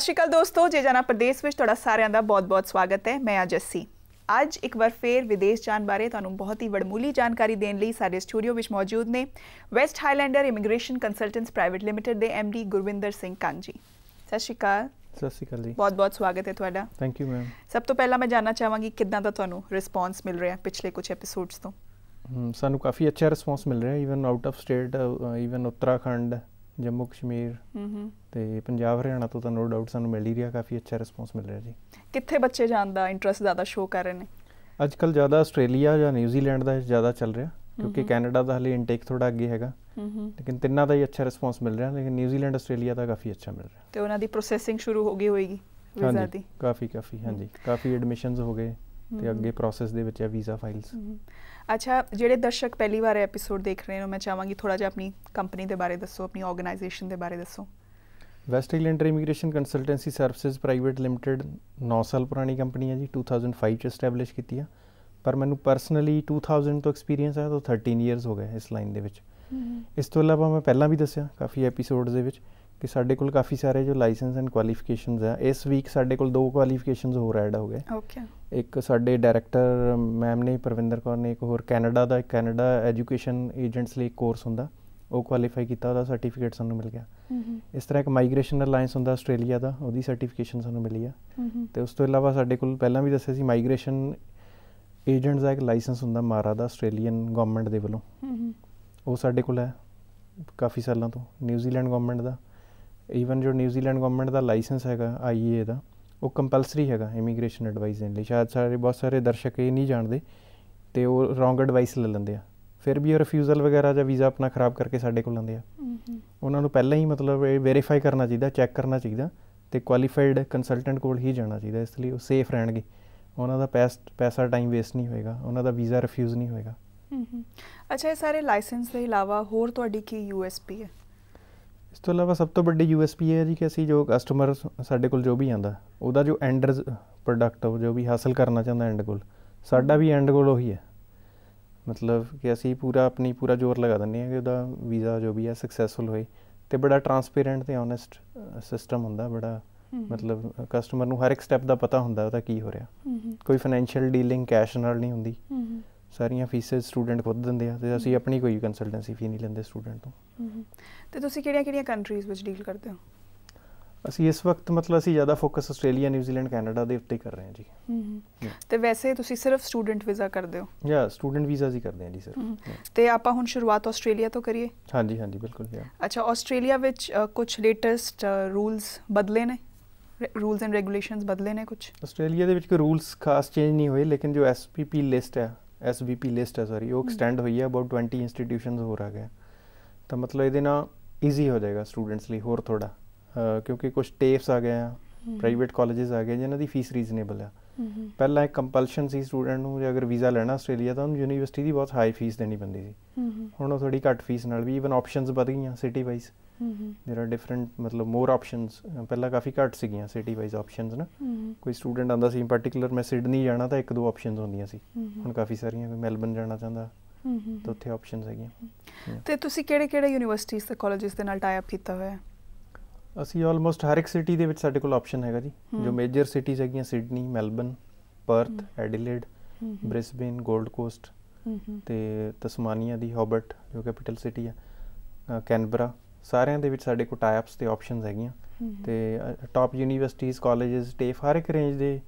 ਸਤਿ ਸ਼੍ਰੀ ਅਕਾਲ ਦੋਸਤੋ ਜੇ ਜਾਣਾ ਪ੍ਰਦੇਸ਼ ਵਿੱਚ ਤੁਹਾਡਾ ਸਾਰਿਆਂ ਦਾ ਬਹੁਤ-ਬਹੁਤ ਸਵਾਗਤ ਹੈ ਮੈਂ ਅਜੱਸੀ ਅੱਜ ਇੱਕ ਵਾਰ ਫੇਰ ਵਿਦੇਸ਼ ਜਾਣ ਬਾਰੇ ਤੁਹਾਨੂੰ ਬਹੁਤ ਹੀ ਵਡਮੂਲੀ ਜਾਣਕਾਰੀ ਦੇਣ ਲਈ ਸਾਡੇ ਸਟੂਡੀਓ ਵਿੱਚ ਮੌਜੂਦ ਨੇ west ਹਾਈਲੈਂਡਰ immigration consultants private limited ਦੇ ਐਮਡੀ ਗੁਰਵਿੰਦਰ ਸਿੰਘ ਕਾਂਜੀ ਸਤਿ ਸ਼੍ਰੀ ਅਕਾਲ ਸਤਿ ਸ਼੍ਰੀ ਅਕਾਲ ਜੀ ਬਹੁਤ-ਬਹੁਤ ਸਵਾਗਤ ਹੈ ਤੁਹਾਡਾ ਥੈਂਕ ਯੂ ਮੈਮ ਸਭ ਤੋਂ ਪਹਿਲਾਂ ਮੈਂ ਜਾਨਣਾ ਚਾਹਾਂਗੀ ਕਿੱਦਾਂ ਦਾ ਤੁਹਾਨੂੰ ਰਿਸਪੌਂਸ ਮਿਲ ਰਿਹਾ ਪਿਛਲੇ ਕੁਝ ਐਪੀਸੋਡਸ ਤੋਂ ਸਾਨੂੰ ਕਾਫੀ ਅੱਛਾ ਰਿਸਪੌਂਸ ਮਿਲ ਰਿਹਾ even out of state even Uttarakhand Jammu Kashmir ਹੂੰ ਤੇ ਪੰਜਾਬ ਹਰਿਆਣਾ ਤੋਂ ਤਾਂ ਨੋ ਡਾਊਟ ਸਾਨੂੰ ਮਿਲ ਹੀ ਰਿਹਾ ਕਾਫੀ ਅੱਛਾ ਰਿਸਪੌਂਸ ਮਿਲ ਰਿਹਾ ਜੀ ਕਿੱਥੇ ਬੱਚੇ ਜਾਂਦਾ ਇੰਟਰਸਟ ਜ਼ਿਆਦਾ ਸ਼ੋ ਕਰ ਰਹੇ ਨੇ ਅੱਜ ਕੱਲ ਜ਼ਿਆਦਾ ਆਸਟ੍ਰੇਲੀਆ ਜਾਂ ਨਿਊਜ਼ੀਲੈਂਡ ਦਾ ਜ਼ਿਆਦਾ ਚੱਲ ਰਿਹਾ ਕਿਉਂਕਿ ਕੈਨੇਡਾ ਦਾ ਹਲੇ ਇਨਟੇਕ ਥੋੜਾ ਅੱਗੇ ਹੈਗਾ ਲੇਕਿਨ ਤਿੰਨਾਂ ਦਾ ਹੀ ਅੱਛਾ ਰਿਸਪੌਂਸ ਮਿਲ ਰਿਹਾ ਲੇਕਿਨ ਨਿਊਜ਼ੀਲੈਂਡ ਆਸਟ੍ਰੇਲੀਆ ਦਾ ਕਾਫੀ ਅੱਛਾ ਮਿਲ ਰਿਹਾ ਤੇ ਉਹਨਾਂ ਦੀ ਪ੍ਰੋਸੈਸਿੰਗ ਸ਼ੁਰੂ ਹੋ ਗਈ ਹੋਏਗੀ ਵੀਜ਼ਾ ਦੀ ਕਾਫੀ ਕਾਫੀ ਹਾਂਜੀ ਕਾਫੀ ਐਡਮਿਸ਼ਨਸ ਹੋ ਗਏ ਤੇ ਅੱਗੇ ਪ੍ਰੋਸੈਸ ਦੇ ਵਿੱਚ ਹੈ ਵੀਜ਼ਾ ਫਾਈਲਸ ਅੱਛਾ ਜਿਹੜੇ ਦਰਸ਼ਕ ਪਹਿਲੀ ਵਾਰ ਐਪੀਸੋਡ ਦੇਖ ਰਹੇ ਨੇ ਮੈਂ ਚਾਹਾਂਗੀ ਥੋੜਾ ਜਿਹਾ ਆਪਣੀ ਕੰਪਨੀ ਦੇ ਬਾਰੇ ਦੱਸੋ ਆਪਣੀ ਆਰਗੇਨਾਈਜੇਸ਼ਨ ਦੇ ਬਾਰੇ ਦੱਸੋ west England immigration consultancy services private limited 9 ਸਾਲ ਪੁਰਾਣੀ ਕੰਪਨੀ ਹੈ ਜੀ 2005 ਚ ਸਟੈਬਲਿਸ਼ ਕੀਤੀ ਆ ਪਰ ਮੈਨੂੰ ਪਰਸਨਲੀ 2000 ਤੋਂ ਐਕਸਪੀਰੀਅੰਸ ਹੈ ਤਾਂ 13 ਇਅਰਸ ਹੋ ਗਏ ਇਸ ਲਾਈਨ ਦੇ ਵਿੱਚ ਇਸ ਤੋਂ ਇਲਾਵਾ ਮੈਂ ਪਹਿਲਾਂ ਵੀ ਦੱਸਿਆ ਕਾਫੀ ਐਪੀਸੋਡਸ ਦੇ ਵਿੱਚ ਕਿ ਸਾਡੇ ਕੋਲ ਕਾਫੀ ਸਾਰੇ ਜੋ ਲਾਇਸੈਂਸ ਐਂਡ ਕੁਆਲੀਫਿਕੇਸ਼ਨਸ ਆ ਇਸ ਵੀਕ ਸਾਡੇ ਕੋਲ ਦੋ ਕੁਆਲੀਫਿਕੇਸ਼ਨਸ ਹੋਰ ਐਡ ਹੋ ਗਏ ਓਕੇ ਇੱਕ ਸਾਡੇ ਡਾਇਰੈਕਟਰ ਮੈਮ ਨੇ ਪਰਵਿੰਦਰ ਕੌਰ ਨੇ ਇੱਕ ਹੋਰ ਕੈਨੇਡਾ ਦਾ ਕੈਨੇਡਾ ਐਜੂਕੇਸ਼ਨ ਏਜੰਟਸ ਲਈ ਕੋਰਸ ਹੁੰਦਾ ਉਹ ਕੁਆਲੀਫਾਈ ਕੀਤਾ ਉਹਦਾ ਸਰਟੀਫਿਕੇਟ ਸਾਨੂੰ ਮਿਲ ਗਿਆ mm-hmm. ਇਸ ਤਰ੍ਹਾਂ ਇੱਕ ਮਾਈਗ੍ਰੇਸ਼ਨ ਅਲਾਈਅੰਸ ਹੁੰਦਾ ਆਸਟ੍ਰੇਲੀਆ ਦਾ ਉਹਦੀ ਸਰਟੀਫਿਕੇਸ਼ਨ ਸਾਨੂੰ ਮਿਲੀ ਆ mm-hmm. ਤੇ ਉਸ ਤੋਂ ਇਲਾਵਾ ਸਾਡੇ ਕੋਲ ਪਹਿਲਾਂ ਵੀ ਦੱਸਿਆ ਸੀ ਮਾਈਗ੍ਰੇਸ਼ਨ ਏਜੰਟਸ ਦਾ ਇੱਕ ਲਾਇਸੈਂਸ ਹੁੰਦਾ ਮਾਰਾ ਦਾ ਆਸਟ੍ਰੇਲੀਅਨ ਗਵਰਨਮੈਂਟ ਦੇ ਵੱਲੋਂ mm-hmm. ਉਹ ਸਾਡੇ ਕੋਲ ਹੈ ਕਾਫੀ ਸਾਲਾਂ ਤੋਂ ਨਿਊਜ਼ੀਲੈਂਡ ਗਵਰਨਮੈਂਟ ਦਾ ਈਵਨ ਜੋ ਨਿਊਜ਼ੀਲੈਂਡ ਗਵਰਨਮੈਂਟ ਦਾ ਲਾਇਸੈਂਸ ਹੈਗਾ ਆਈਏ e ਦਾ ਉਹ ਕੰਪਲਸਰੀ ਹੈਗਾ ਇਮੀਗ੍ਰੇਸ਼ਨ ਐਡਵਾਈਸ ਦੇਣ ਲਈ ਸ਼ਾਇਦ ਸਾਰੇ ਬਹੁਤ ਸਾਰੇ ਦਰਸ਼ਕ ਇਹ ਨਹੀਂ ਜਾਣਦੇ ਤੇ ਉਹ ਰੋਂਗ ਐਡਵਾਈਸ ਲੈ ਲੈਂਦੇ ਆ ਫਿਰ ਵੀ ਉਹ ਰਿਫਿਊਜ਼ਲ ਵਗੈਰਾ ਜਾਂ ਵੀਜ਼ਾ ਆਪਣਾ ਖਰਾਬ ਕਰਕੇ ਸਾਡੇ ਕੋਲ ਆਉਂਦੇ ਆ ਉਹਨਾਂ ਨੂੰ ਪਹਿਲਾਂ ਹੀ ਮਤਲਬ ਇਹ ਵੈਰੀਫਾਈ ਕਰਨਾ ਚਾਹੀਦਾ ਚੈੱਕ ਕਰਨਾ ਚਾਹੀਦਾ ਤੇ ਕੁਆਲੀਫਾਈਡ ਕੰਸਲਟੈਂਟ ਕੋਲ ਹੀ ਜਾਣਾ ਚਾਹੀਦਾ ਇਸ ਲਈ ਉਹ ਸੇਫ ਰਹਿਣਗੇ ਉਹਨਾਂ ਦਾ ਪੈਸਾ ਟਾਈਮ ਵੇਸਟ ਨਹੀਂ ਹੋਏਗਾ ਉਹਨਾਂ ਦਾ ਵੀਜ਼ਾ ਰਿਫਿਊਜ਼ ਨਹੀਂ ਹੋਏਗਾ ਅੱਛਾ ਇਹ ਸਾਰੇ ਲਾਇਸੈਂਸ ਦੇ ਇਲਾਵਾ ਹੋਰ ਤੁਹਾਡੀ ਕੀ ਯੂਐਸਪੀ ਹੈ ਇਸ ਤੋਂ ਇਲਾਵਾ ਸਭ ਤੋਂ ਵੱਡੀ ਯੂਐਸਪੀ ਹੈ ਜੀ ਕਿ ਅਸੀਂ ਜੋ ਕਸਟਮਰ ਸਾਡੇ ਕੋਲ ਜੋ ਵੀ ਆਂਦਾ ਉਹਦਾ ਜੋ ਐਂਡ ਪ੍ਰੋਡਕਟ ਉਹ ਜੋ ਵੀ ਹਾਸਲ ਕਰਨਾ ਚਾਹੁੰਦਾ ਐਂਡ ਗੋਲ ਸਾਡਾ ਵੀ ਐਂਡ ਗੋਲ ਉਹੀ ਹੈ ਮਤਲਬ ਕਿ ਅਸੀਂ ਪੂਰਾ ਆਪਣੀ ਪੂਰਾ ਜ਼ੋਰ ਲਗਾ ਦਿੰਦੇ ਹਾਂ ਕਿ ਉਹਦਾ ਵੀਜ਼ਾ ਜੋ ਵੀ ਹੈ ਸਕਸੈਸਫੁਲ ਹੋਏ ਤੇ ਬੜਾ ਟਰਾਂਸਪੇਰੈਂਟ ਤੇ ਓਨੈਸਟ ਸਿਸਟਮ ਹੁੰਦਾ ਬੜਾ ਮਤਲਬ ਕਸਟਮਰ ਨੂੰ ਹਰ ਇੱਕ ਸਟੈਪ ਦਾ ਪਤਾ ਹੁੰਦਾ ਉਹਦਾ ਕੀ ਹੋ ਰਿਹਾ ਕੋਈ ਫਾਈਨੈਂਸ਼ੀਅਲ ਡੀਲਿੰਗ ਕੈਸ਼ ਨਾਲ ਨਹੀਂ ਹੁੰਦੀ ਸਾਰੀਆਂ ਫੀਸਾਂ ਸਟੂਡੈਂਟ ਖੁਦ ਦਿੰਦੇ ਆ ਤੇ ਅਸੀਂ ਆਪਣੀ ਕੋਈ ਕੰਸਲਟੈਂਸੀ ਫੀ ਨਹੀਂ ਲੈਂਦੇ ਸਟੂਡੈਂਟ ਤੋਂ ਤੇ ਤੁਸੀਂ ਕਿਹੜੀਆਂ-ਕਿਹੜੀਆਂ ਕੰਟਰੀਜ਼ ਵਿੱਚ ਡੀਲ ਕਰਦੇ ਹੋ ਅਸੀਂ ਇਸ ਵਕਤ ਮਤਲਬ ਅਸੀਂ ਜ਼ਿਆਦਾ ਫੋਕਸ ਆਸਟ੍ਰੇਲੀਆ ਨਿਊਜ਼ੀਲੈਂਡ ਕੈਨੇਡਾ ਦੇ ਉੱਤੇ ਕਰ ਰਹੇ ਹਾਂ ਜੀ ਤੇ ਵੈਸੇ ਤੁਸੀਂ ਸਿਰਫ ਸਟੂਡੈਂਟ ਵੀਜ਼ਾ ਕਰਦੇ ਹੋ ਯਾ ਸਟੂਡੈਂਟ ਵੀਜ਼ਾ ਹੀ ਕਰਦੇ ਹਾਂ ਜੀ ਸਰ ਤੇ ਆਪਾਂ ਹੁਣ ਸ਼ੁਰੂਆਤ ਆਸਟ੍ਰੇਲੀਆ ਤੋਂ ਕਰੀਏ ਹਾਂਜੀ ਹਾਂਜੀ ਬਿਲਕੁਲ ਯਾ ਅੱਛਾ ਆਸਟ੍ਰੇਲੀਆ ਵਿੱਚ ਕੁਝ ਲੇਟੈਸਟ ਰੂਲਸ ਬਦਲੇ ਨੇ ਰੂਲਸ ਐਂਡ ਰੈਗੂਲੇਸ਼ਨਸ ਬਦਲੇ ਨੇ ਕੁਝ ਆਸਟ੍ਰੇਲੀਆ ਦੇ ਵਿੱਚ ਕੋਈ ਰੂਲਸ ਖਾਸ ਚੇਂਜ ਨਹੀਂ ਹੋਏ ਲੇਕਿਨ ਜੋ ਐਸਪੀਪੀ ਲਿਸਟ ਹੈ ਐਸਵੀਪੀ ਲਿਸਟ ਹੈ ਸਾਰੀ ਉਹ ਐਕਸਟੈਂਡ ਹੋਈ ਹੈ ਅਬਾਊਟ 20 ਇੰਸਟੀਟਿਊਸ਼ਨਸ ਹੋਰ ਆ ਗਏ ਤਾਂ ਮਤਲਬ ਇਹਦੇ ਨਾਲ ਈਜ਼ੀ ਹੋ ਜਾਏਗਾ ਸਟੂਡੈਂਟਸ ਲਈ ਹੋਰ ਥੋੜਾ ਕਿਉਂਕਿ ਕੁਝ ਟੇਪਸ ਆ ਗਏ ਆ ਪ੍ਰਾਈਵੇਟ ਕਾਲਜਸ ਆ ਗਏ ਜਿਨ੍ਹਾਂ ਦੀ ਫੀਸ ਰੀਜ਼ਨੇਬਲ ਆ ਪਹਿਲਾਂ ਇੱਕ ਕੰਪਲਸ਼ਨ ਸੀ ਸਟੂਡੈਂਟ ਨੂੰ ਜੇ ਅਗਰ ਵੀਜ਼ਾ ਲੈਣਾ ਆਸਟ੍ਰੇਲੀਆ ਤਾਂ ਉਹਨੂੰ ਯੂਨੀਵਰਸਿਟੀ ਦੀ ਬਹੁਤ ਹਾਈ ਫੀਸ ਦੇਣੀ ਪੈਂਦੀ ਸੀ ਹੁਣ ਉਹ ਥੋੜੀ ਘੱਟ ਫੀਸ ਨਾਲ ਵੀ ਇਵਨ ਆਪਸ਼ਨਸ ਵਧ ਗਈਆਂ city wise there are different ਮਤਲਬ ਮੋਰ ਆਪਸ਼ਨਸ ਪਹਿਲਾਂ ਕਾਫੀ ਘੱਟ ਸੀਗੀਆਂ ਸਿਟੀ ਵਾਈਜ਼ ਆਪਸ਼ਨਸ ਨਾ ਕੋਈ ਸਟੂਡੈਂਟ ਆਂਦਾ ਸੀ ਪਾਰਟਿਕੂਲਰ ਮੈਂ ਸਿਡਨੀ ਜਾਣਾ ਤਾਂ ਇੱਕ ਦੋ ਆਪਸ਼ਨਸ ਹੁੰਦੀਆਂ ਸੀ ਹੁਣ ਕਾਫੀ ਸਾਰੀਆਂ ਕੋਈ ਮੈਲਬਨ ਜਾਣਾ ਚਾਹੁੰਦਾ ਤਾਂ ਉੱਥੇ ਆਪਸ਼ਨਸ ਹੈਗੀਆਂ ਤੇ ਤੁਸੀਂ ਕਿਹੜੇ ਕਿਹੜੇ ਯੂਨੀਵਰਸਿਟੀਆਂ ਤੇ ਕਾਲਜਸ ਦੇ ਨਾਲ ਟਾਈ ਅਪ ਕੀਤਾ ਹੋਇਆ ਹੈ ਅਸੀਂ ਆਲਮੋਸਟ ਹਰ ਇੱਕ ਸਿਟੀ ਦੇ ਵਿੱਚ ਸਾਡੇ ਕੋਲ ਆਪਸ਼ਨ ਹੈਗਾ ਜੀ ਜੋ ਮੇਜਰ ਸਿਟੀਜ਼ ਹੈਗੀਆਂ Sydney Melbourne Perth Adelaide Brisbane Gold Coast ਤੇ ਤਸਮਾਨੀਆ ਦੀ ਹੌਬਰਟ ਜੋ ਕੈਪੀਟਲ ਸਿਟੀ ਹੈ ਕੈਨਬਰਾ ਸਾਰਿਆਂ ਦੇ ਵਿੱਚ ਸਾਡੇ ਕੋਲ ਟਾਈਪਸ ਤੇ ਆਪਸ਼ਨਸ ਹੈਗੀਆਂ ਤੇ ਟਾਪ ਯੂਨੀਵਰਸਿਟੀਜ਼ ਕਾਲਜਸ ਟੇਫ ਹਰ ਇੱਕ ਰੇਂਜ ਦੇ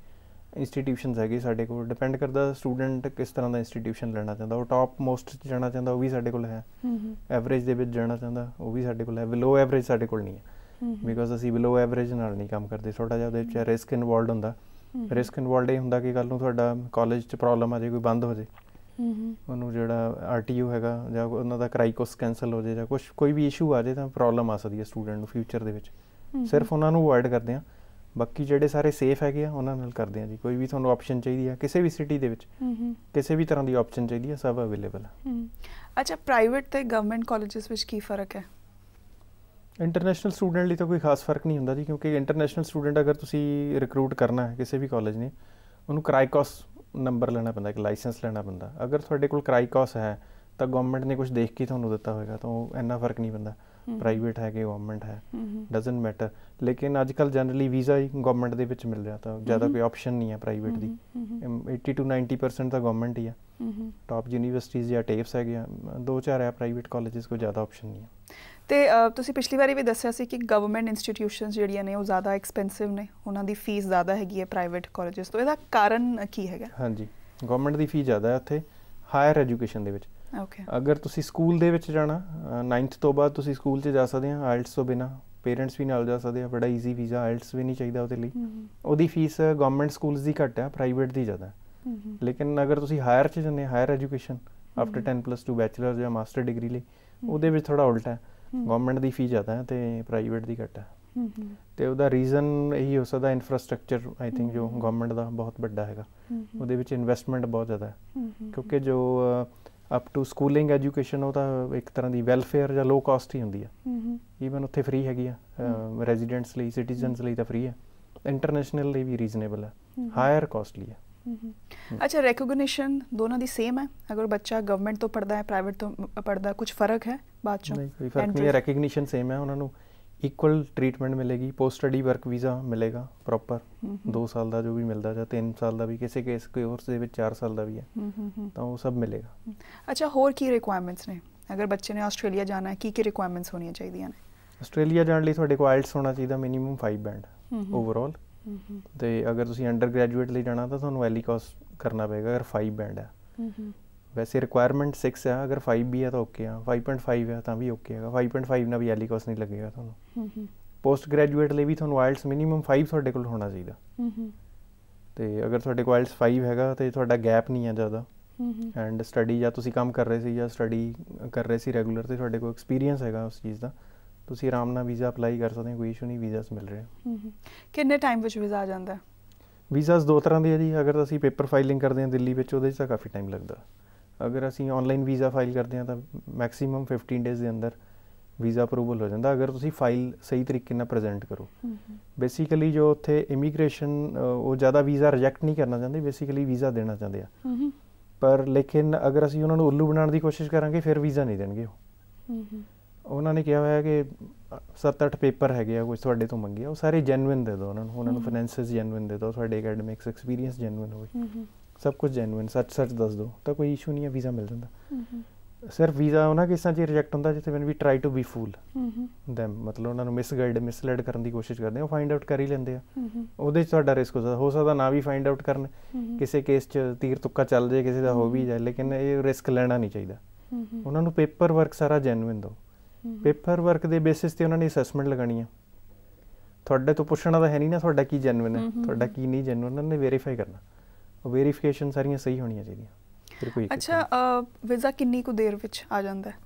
ਇੰਸਟੀਟਿਊਸ਼ਨਸ ਹੈਗੇ ਸਾਡੇ ਕੋਲ ਡਿਪੈਂਡ ਕਰਦਾ ਸਟੂਡੈਂਟ ਕਿਸ ਤਰ੍ਹਾਂ ਦਾ ਇੰਸਟੀਟਿਊਸ਼ਨ ਲੈਣਾ ਚਾਹੁੰਦਾ ਉਹ ਟਾਪ ਮੋਸਟ ਜਾਣਾ ਚਾਹੁੰਦਾ ਉਹ ਵੀ ਸਾਡੇ ਕੋਲ ਹੈ ਐਵਰੇਜ ਦੇ ਵਿੱਚ ਜਾਣਾ ਚਾਹੁੰਦਾ ਉਹ ਵੀ ਸਾਡੇ ਕੋਲ ਹੈ ਬਿਲੋ ਐਵਰੇਜ ਸਾਡੇ ਕੋਲ ਨਹੀਂ ਹੈ ਬਿਕੋਜ਼ ਅਸੀਂ ਬਿਲੋ ਐਵਰੇਜ ਨਾਲ ਨਹੀਂ ਕੰਮ ਕਰਦੇ ਥੋੜਾ ਜਿਹਾ ਉਹਦੇ ਵਿੱਚ ਰਿਸਕ ਇਨਵੋਲਡ ਹੁੰਦਾ ਰਿਸਕ ਇਨਵੋਲਡ ਇਹ ਹੁੰਦਾ ਕਿ ਕੱਲ ਨੂੰ ਤੁਹਾਡਾ ਕਾਲਜ 'ਚ ਪ੍ਰੋਬਲਮ ਆ ਜੇ ਕੋਈ ਬੰਦ ਹੋ ਜੇ ਉਹਨੂੰ ਜਿਹੜਾ ਆਰਟੀਯੂ ਹੈਗਾ ਜਾਂ ਉਹਨਾਂ ਦਾ ਕ੍ਰਾਈਕੋਸ ਕੈਨਸਲ ਹੋ ਜਾਏ ਜਾਂ ਕੁਝ ਕੋਈ ਵੀ ਇਸ਼ੂ ਆ ਜਾਏ ਤਾਂ ਪ੍ਰੋਬਲਮ ਆ ਸਕਦੀ ਹੈ ਸਟੂਡੈਂਟ ਨੂੰ ਫਿਊਚਰ ਦੇ ਵਿੱਚ ਸਿਰਫ ਉਹਨਾਂ ਨੂੰ ਅਵੋਇਡ ਕਰਦੇ ਆ ਬਾਕੀ ਜਿਹੜੇ ਸਾਰੇ ਸੇਫ ਹੈਗੇ ਆ ਉਹਨਾਂ ਨਾਲ ਕਰਦੇ ਆ ਜੀ ਕੋਈ ਵੀ ਤੁਹਾਨੂੰ ਆਪਸ਼ਨ ਚਾਹੀਦੀ ਆ ਕਿਸੇ ਵੀ ਸਿਟੀ ਦੇ ਵਿੱਚ ਕਿਸੇ ਵੀ ਤਰ੍ਹਾਂ ਦੀ ਆਪਸ਼ਨ ਚਾਹੀਦੀ ਆ ਸਭ ਅਵੇਲੇਬਲ ਆ ਅੱਛਾ ਪ੍ਰਾਈਵੇਟ ਤੇ ਗਵਰਨਮੈਂਟ ਕਾਲਜਸ ਵਿੱਚ ਕੀ ਫਰਕ ਹੈ ਇੰਟਰਨੈਸ਼ਨਲ ਸਟੂਡੈਂਟ ਲਈ ਤਾਂ ਕੋਈ ਖਾਸ ਫਰਕ ਨਹੀਂ ਹੁੰਦਾ ਜੀ ਕਿਉਂਕਿ ਇੰਟਰਨੈਸ਼ਨਲ ਸਟੂਡੈਂਟ ਅਗਰ ਤੁਸੀਂ ਰਿਕਰੂਟ ਕਰਨਾ ਹੈ ਕਿਸੇ ਵੀ ਕਾਲਜ ਨੇ ਉਹਨੂੰ ਕ੍ਰਾਈਕੋਸ ਨੰਬਰ ਲੈਣਾ ਪੈਂਦਾ ਇੱਕ ਲਾਇਸੈਂਸ ਲੈਣਾ ਪੈਂਦਾ ਅਗਰ ਤੁਹਾਡੇ ਕੋਲ ਕ੍ਰਾਈਕੋਸ ਹੈ ਤਾਂ ਗਵਰਨਮੈਂਟ ਨੇ ਕੁਝ ਦੇਖ ਕੇ ਤੁਹਾਨੂੰ ਦਿੱਤਾ ਹੋਵੇਗਾ ਤਾਂ ਉਹ ਇੰਨਾ ਫਰਕ ਨਹੀਂ ਪੈਂਦਾ ਪ੍ਰਾਈਵੇਟ ਹੈ ਕਿ ਗਵਰਨਮੈਂਟ ਹੈ ਡਸਨਟ ਮੈਟਰ ਲੇਕਿਨ ਅੱਜ ਕੱਲ ਜਨਰਲੀ ਵੀਜ਼ਾ ਹੀ ਗਵਰਨਮੈਂਟ ਦੇ ਵਿੱਚ ਮਿਲ ਰਿਹਾ ਤਾਂ ਜ਼ਿਆਦਾ ਕੋਈ ਆਪਸ਼ਨ ਨਹੀਂ ਹੈ ਪ੍ਰਾਈਵੇਟ ਦੀ 80 ਤੋਂ 90% ਤਾਂ ਗਵਰਨਮੈਂਟ ਹੀ ਆ ਟਾਪ ਯੂਨੀਵਰਸਿਟੀਆਂ ਜਾਂ ਟੇਪਸ ਆ ਦੋ ਚਾਰ ਹੈ ਪ੍ਰਾਈਵੇਟ ਕਾਲਜਸ ਕੋ ਜ਼ਿਆਦਾ ਆਪਸ਼ਨ ਨਹੀਂ ਹੈ ਤੇ ਤੁਸੀਂ ਪਿਛਲੀ ਵਾਰੀ ਵੀ ਦੱਸਿਆ ਸੀ ਕਿ ਗਵਰਨਮੈਂਟ ਇੰਸਟੀਟਿਊਸ਼ਨਸ ਜਿਹੜੀਆਂ ਨੇ ਉਹ ਜ਼ਿਆਦਾ ਐਕਸਪੈਂਸਿਵ ਨੇ ਉਹਨਾਂ ਦੀ ਫੀਸ ਜ਼ਿਆਦਾ ਹੈਗੀ ਹੈ ਪ੍ਰਾਈਵੇਟ ਕਾਲਜਸ ਤੋਂ ਇਹਦਾ ਕਾਰਨ ਕੀ ਹੈਗਾ ਹਾਂਜੀ ਗਵਰਨਮੈਂਟ ਦੀ ਫੀਸ ਜ਼ਿਆਦਾ ਹੈ ਉੱਥੇ ਹਾਇਰ ਐਜੂਕੇਸ਼ਨ ਦੇ ਵਿੱਚ ਓਕੇ ਅਗਰ ਤੁਸੀਂ ਸਕੂਲ ਦੇ ਵਿੱਚ ਜਾਣਾ 9th ਤੋਂ ਬਾਅਦ ਤੁਸੀਂ ਸਕੂਲ 'ਚ ਜਾ ਸਕਦੇ ਆ ਆਇਲਟਸ ਤੋਂ ਬਿਨਾ ਪੇਰੈਂਟਸ ਵੀ ਨਾਲ ਜਾ ਸਕਦੇ ਆ ਬੜਾ ਈਜ਼ੀ ਵੀਜ਼ਾ ਆਇਲਟਸ ਵੀ ਨਹੀਂ ਚਾਹੀਦਾ ਉਹਦੇ ਲਈ ਉਹਦੀ ਫੀਸ ਗਵਰਨਮੈਂਟ ਸਕੂਲਸ ਦੀ ਘੱਟ ਹੈ ਪ੍ਰਾਈਵੇਟ ਦੀ ਜ਼ਿਆਦਾ ਲੇਕਿਨ ਅਗਰ ਤੁਸੀਂ ਹਾਇਰ 'ਚ ਜਾਂਦੇ higher education after 10+2 bachelors bachelor ਜਾਂ ਮਾਸਟਰ ਡਿਗਰੀ ਲਈ ਉਹਦੇ ਵਿੱਚ ਥੋੜਾ ਉਲਟਾ ਹੈ ਗਵਰਨਮੈਂਟ ਦੀ ਫੀ ਜ਼ਿਆਦਾ ਹੈ ਤੇ ਪ੍ਰਾਈਵੇਟ ਦੀ ਘੱਟ ਹੈ ਤੇ ਉਹਦਾ ਰੀਜ਼ਨ ਇਹੀ ਹੋ ਸਕਦਾ ਇਨਫਰਾਸਟ੍ਰਕਚਰ ਆਈ ਥਿੰਕ ਜੋ ਗਵਰਨਮੈਂਟ ਦਾ ਬਹੁਤ ਵੱਡਾ ਹੈਗਾ ਉਹਦੇ ਵਿੱਚ ਇਨਵੈਸਟਮੈਂਟ ਬਹੁਤ ਜ਼ਿਆਦਾ ਹੈ ਕਿਉਂਕਿ ਜੋ ਅਪ ਟੂ ਸਕੂਲਿੰਗ ਐਜੂਕੇਸ਼ਨ ਉਹ ਤਾਂ ਇੱਕ ਤਰ੍ਹਾਂ ਦੀ ਵੈਲਫੇਅਰ ਜਾਂ ਲੋ ਕਾਸਟ ਹੀ ਹੁੰਦੀ ਹੈ ਈਵਨ ਉੱਥੇ ਫ੍ਰੀ ਹੈਗੀ ਆ ਰੈਜ਼ੀਡੈਂਟਸ ਲਈ ਸਿਟੀਜ਼ਨਸ ਲਈ ਤਾਂ ਫ੍ਰੀ ਹੈ ਇੰਟਰਨੈਸ਼ਨਲ ਲਈ ਵੀ ਰੀਜ਼ਨੇਬਲ ਹੈ ਹਾਇਰ ਕਾਸਟਲੀ ਹੈ ਅੱਛਾ ਰੈਕੋਗਨੀਸ਼ਨ ਦੋਨਾਂ ਦੀ ਸੇਮ ਹੈ ਅਗਰ ਬੱਚਾ ਗਵਰਨਮੈਂਟ ਤੋਂ ਪੜਦਾ ਹੈ ਪ੍ਰਾਈਵੇਟ ਤੋਂ ਪੜਦਾ ਕੁਝ ਫਰਕ ਹੈ ਬਾਅਦ ਚੋਂ ਨਹੀਂ ਕੋਈ ਫਰਕ ਨਹੀਂ ਹੈ ਰੈਕੋਗਨੀਸ਼ਨ ਸੇਮ ਹੈ ਉਹਨਾਂ ਨੂੰ ਇਕੁਅਲ ਟ੍ਰੀਟਮੈਂਟ ਮਿਲੇਗੀ ਪੋਸਟ ਸਟੱਡੀ ਵਰਕ ਵੀਜ਼ਾ ਮਿਲੇਗਾ ਪ੍ਰੋਪਰ 2 ਸਾਲ ਦਾ ਜੋ ਵੀ ਮਿਲਦਾ ਜਾਂ 3 ਸਾਲ ਦਾ ਵੀ ਕਿਸੇ ਕੇਸ ਕੋਈ ਹੋਰ ਦੇ ਵਿੱਚ 4 ਸਾਲ ਦਾ ਵੀ ਹੈ ਤਾਂ ਉਹ ਸਭ ਮਿਲੇਗਾ ਅੱਛਾ ਹੋਰ ਕੀ ਰਿਕੁਆਇਰਮੈਂਟਸ ਨੇ ਅਗਰ ਬੱਚੇ ਨੇ ਆਸਟ੍ਰੇਲੀਆ ਜਾਣਾ ਹੈ ਕੀ ਕੀ ਰਿਕੁਆਇਰਮੈਂਟਸ ਹੋਣੀਆਂ ਚਾਹੀਦੀਆਂ ਨੇ ਆਸਟ੍ਰੇਲੀਆ ਜਾਣ ਲਈ ਤੁਹਾਡੇ ਕੋਲ ਆਇਲਟਸ ਹੋਣਾ ਚਾਹੀਦਾ ਮਿਨੀਮਮ 5 ਬੈਂਡ ਓਵਰਆਲ ਤੇ ਅਗਰ ਤੁਸੀਂ ਅੰਡਰ ਗ੍ਰੈਜੂਏਟ ਲਈ ਜਾਣਾ ਤਾਂ ਤੁਹਾਨੂੰ ਐਲੀਕੋਸ ਕਰਨਾ ਪਏਗਾ ਅਗਰ 5 ਬੈਂਡ ਹੈ ਵੈਸੇ ਰਿਕੁਆਇਰਮੈਂਟ 6 ਆ ਅਗਰ 5 ਵੀ ਆ ਤਾਂ ਓਕੇ ਆ 5.5 ਆ ਤਾਂ ਵੀ ਓਕੇ ਹੈਗਾ 5.5 ਨਾਲ ਵੀ ਐਲੀਕੋਸ ਨਹੀਂ ਲੱਗੇਗਾ ਤੁਹਾਨੂੰ ਪੋਸਟ ਗ੍ਰੈਜੂਏਟ ਲਈ ਵੀ ਤੁਹਾਨੂੰ ਆਇਲਸ ਮਿਨੀਮਮ 5 ਤੁਹਾਡੇ ਕੋਲ ਹੋਣਾ ਚਾਹੀਦਾ ਤੇ ਅਗਰ ਤੁਹਾਡੇ ਕੋਲ ਆਇਲਸ 5 ਹੈਗਾ ਤੇ ਤੁਹਾਡਾ ਗੈਪ ਨਹੀਂ ਆ ਜ਼ਿਆਦਾ ਐਂਡ ਸਟੱਡੀ ਜਾਂ ਤੁਸੀਂ ਕੰਮ ਕਰ ਰਹੇ ਸੀ ਜਾਂ ਸਟੱਡੀ ਕਰ ਰਹੇ ਸੀ ਰੈਗੂਲਰ ਤੇ ਤੁਹਾਡੇ ਕੋਲ ਐਕਸਪੀਰੀਅੰਸ ਹੈਗਾ ਉਸ ਚੀਜ਼ ਦਾ ਤੁਸੀਂ ਆਰਾਮ ਨਾਲ ਵੀਜ਼ਾ ਅਪਲਾਈ ਕਰ ਸਕਦੇ ਹੋ ਕੋਈ ਇਸ਼ੂ ਨਹੀਂ ਵੀਜ਼ਾਸ ਮਿਲ ਰਹੇ ਕਿੰਨੇ ਟਾਈਮ ਵਿੱਚ ਵੀਜ਼ਾ ਆ ਜਾਂਦਾ ਵੀਜ਼ਾਸ ਦੋ ਤਰ੍ਹਾਂ ਦੇ ਆ ਜੀ ਅਗਰ ਅਸੀਂ ਪੇਪਰ ਫਾਈਲਿੰਗ ਕਰਦੇ ਹਾਂ ਦਿੱਲੀ ਵਿੱਚ ਉਹਦੇ 'ਚ ਤਾਂ ਕਾਫੀ ਟਾਈਮ ਲੱਗਦਾ ਅਗਰ ਅਸੀਂ ਆਨਲਾਈਨ ਵੀਜ਼ਾ ਫਾਈਲ ਕਰਦੇ ਹਾਂ ਤਾਂ ਮੈਕਸਿਮਮ 15 ਡੇਜ਼ ਦੇ ਅੰਦਰ ਵੀਜ਼ਾ ਅਪਰੂਵਲ ਹੋ ਜਾਂਦਾ ਅਗਰ ਤੁਸੀਂ ਫਾਈਲ ਸਹੀ ਤਰੀਕੇ ਨਾਲ ਪ੍ਰੈਜ਼ੈਂਟ ਕਰੋ ਬੇਸਿਕਲੀ ਜੋ ਉੱਥੇ ਇਮੀਗ੍ਰੇਸ਼ਨ ਉਹ ਜ਼ਿਆਦਾ ਵੀਜ਼ਾ ਰਿਜੈਕਟ ਨਹੀਂ ਕਰਨਾ ਚਾਹੁੰਦੇ ਬੇਸਿਕਲੀ ਵੀਜ਼ਾ ਦੇਣਾ ਚਾਹੁੰਦੇ ਆ ਪਰ ਲੇਕਿਨ ਅਗਰ ਅਸੀਂ ਉਹਨਾਂ ਨੂੰ ਉੱਲੂ ਬਣਾਉਣ ਦੀ ਕੋਸ਼ਿਸ਼ ਕਰਾਂਗੇ ਫਿਰ ਵੀਜ਼ਾ ਨਹੀਂ ਦੇਣਗੇ ਉਹ ਉਹਨਾਂ ਨੇ ਕਿਹਾ ਹੋਇਆ ਕਿ 7-8 ਪੇਪਰ ਹੈਗੇ ਆ ਕੁਝ ਤੁਹਾਡੇ ਤੋਂ ਮੰਗੇ ਆ ਉਹ ਸਾਰੇ ਜੈਨੂਇਨ ਦੇ ਦਿਓ ਉਹਨਾਂ ਨੂੰ ਉਹਨਾਂ ਨੂੰ ਫਾਈਨੈਂਸਸ ਜੈਨੂਇਨ ਦੇ ਦਿਓ ਤੁਹਾਡੇ ਅਕੈਡਮਿਕਸ ਐਕਸਪੀਰੀਅੰਸ ਜੈਨੂਇਨ ਹੋਵੇ ਸਭ ਕੁਝ ਜੈਨੂਇਨ ਸੱਚ ਸੱਚ ਦੱਸ ਦਿਓ ਤਾਂ ਕੋਈ ਇਸ਼ੂ ਨਹੀਂ ਆ ਵੀਜ਼ਾ ਮਿਲ ਜਾਂਦਾ ਸਿਰਫ ਵੀਜ਼ਾ ਉਹਨਾਂ ਕੇਸਾਂ 'ਚ ਰਿਜੈਕਟ ਹੁੰਦਾ ਜਿੱਥੇ ਵੀ try to be fool them ਮਤਲਬ ਉਹਨਾਂ ਨੂੰ ਮਿਸਗਾਈਡ ਮਿਸਲੈਡ ਕਰਨ ਦੀ ਕੋਸ਼ਿਸ਼ ਕਰਦੇ ਆ ਉਹ ਫਾਈਂਡ ਆਊਟ ਕਰ ਹੀ ਲੈਂਦੇ ਆ ਉਹਦੇ 'ਚ ਤੁਹਾਡਾ ਰਿਸਕ ਹੋ ਸਕਦਾ ਹੋ ਸਕਦਾ ਨਾ ਵੀ ਫਾਈਂਡ ਆਊਟ ਕਰਨ ਕਿਸੇ ਕੇਸ 'ਚ ਤੀਰ ਤੁੱਕਾ ਚੱਲ ਜਾਏ ਕਿਸੇ ਦਾ ਹੋ ਵੀ ਜਾਏ ਲੇਕਿਨ ਇਹ ਰਿਸਕ ਲੈਣਾ ਨਹੀਂ ਚਾਹੀਦਾ ਉਹਨਾਂ ਨੂੰ ਪੇਪਰ ਵਰਕ ਸਾਰਾ ਜੈਨੂਇਨ ਦੋ ਪੇਪਰ ਵਰਕ ਦੇ ਬੇਸਿਸ ਤੇ ਉਹਨਾਂ ਨੇ ਅਸੈਸਮੈਂਟ ਲਗਾਣੀ ਆ ਤੁਹਾਡੇ ਤੋਂ ਪੁੱਛਣਾ ਤਾਂ ਹੈ ਨਹੀਂ ਨਾ ਤੁਹਾਡਾ ਕੀ ਜੈਨੂਇਨ ਹੈ ਤੁਹਾਡਾ ਕੀ ਨਹੀਂ ਜੈਨੂਇਨ ਉਹਨਾਂ ਨੇ ਵੈਰੀਫਾਈ ਕਰਨਾ ਉਹ ਵੈਰੀਫਿਕੇਸ਼ਨ ਸਾਰੀਆਂ ਸਹੀ ਹੋਣੀਆਂ ਚਾਹੀਦੀਆਂ ਫਿਰ ਕੋਈ ਅੱਛਾ ਵੀਜ਼ਾ ਕਿੰਨੀ ਕੁ ਦੇਰ ਵਿੱਚ ਆ ਜਾਂਦਾ ਹੈ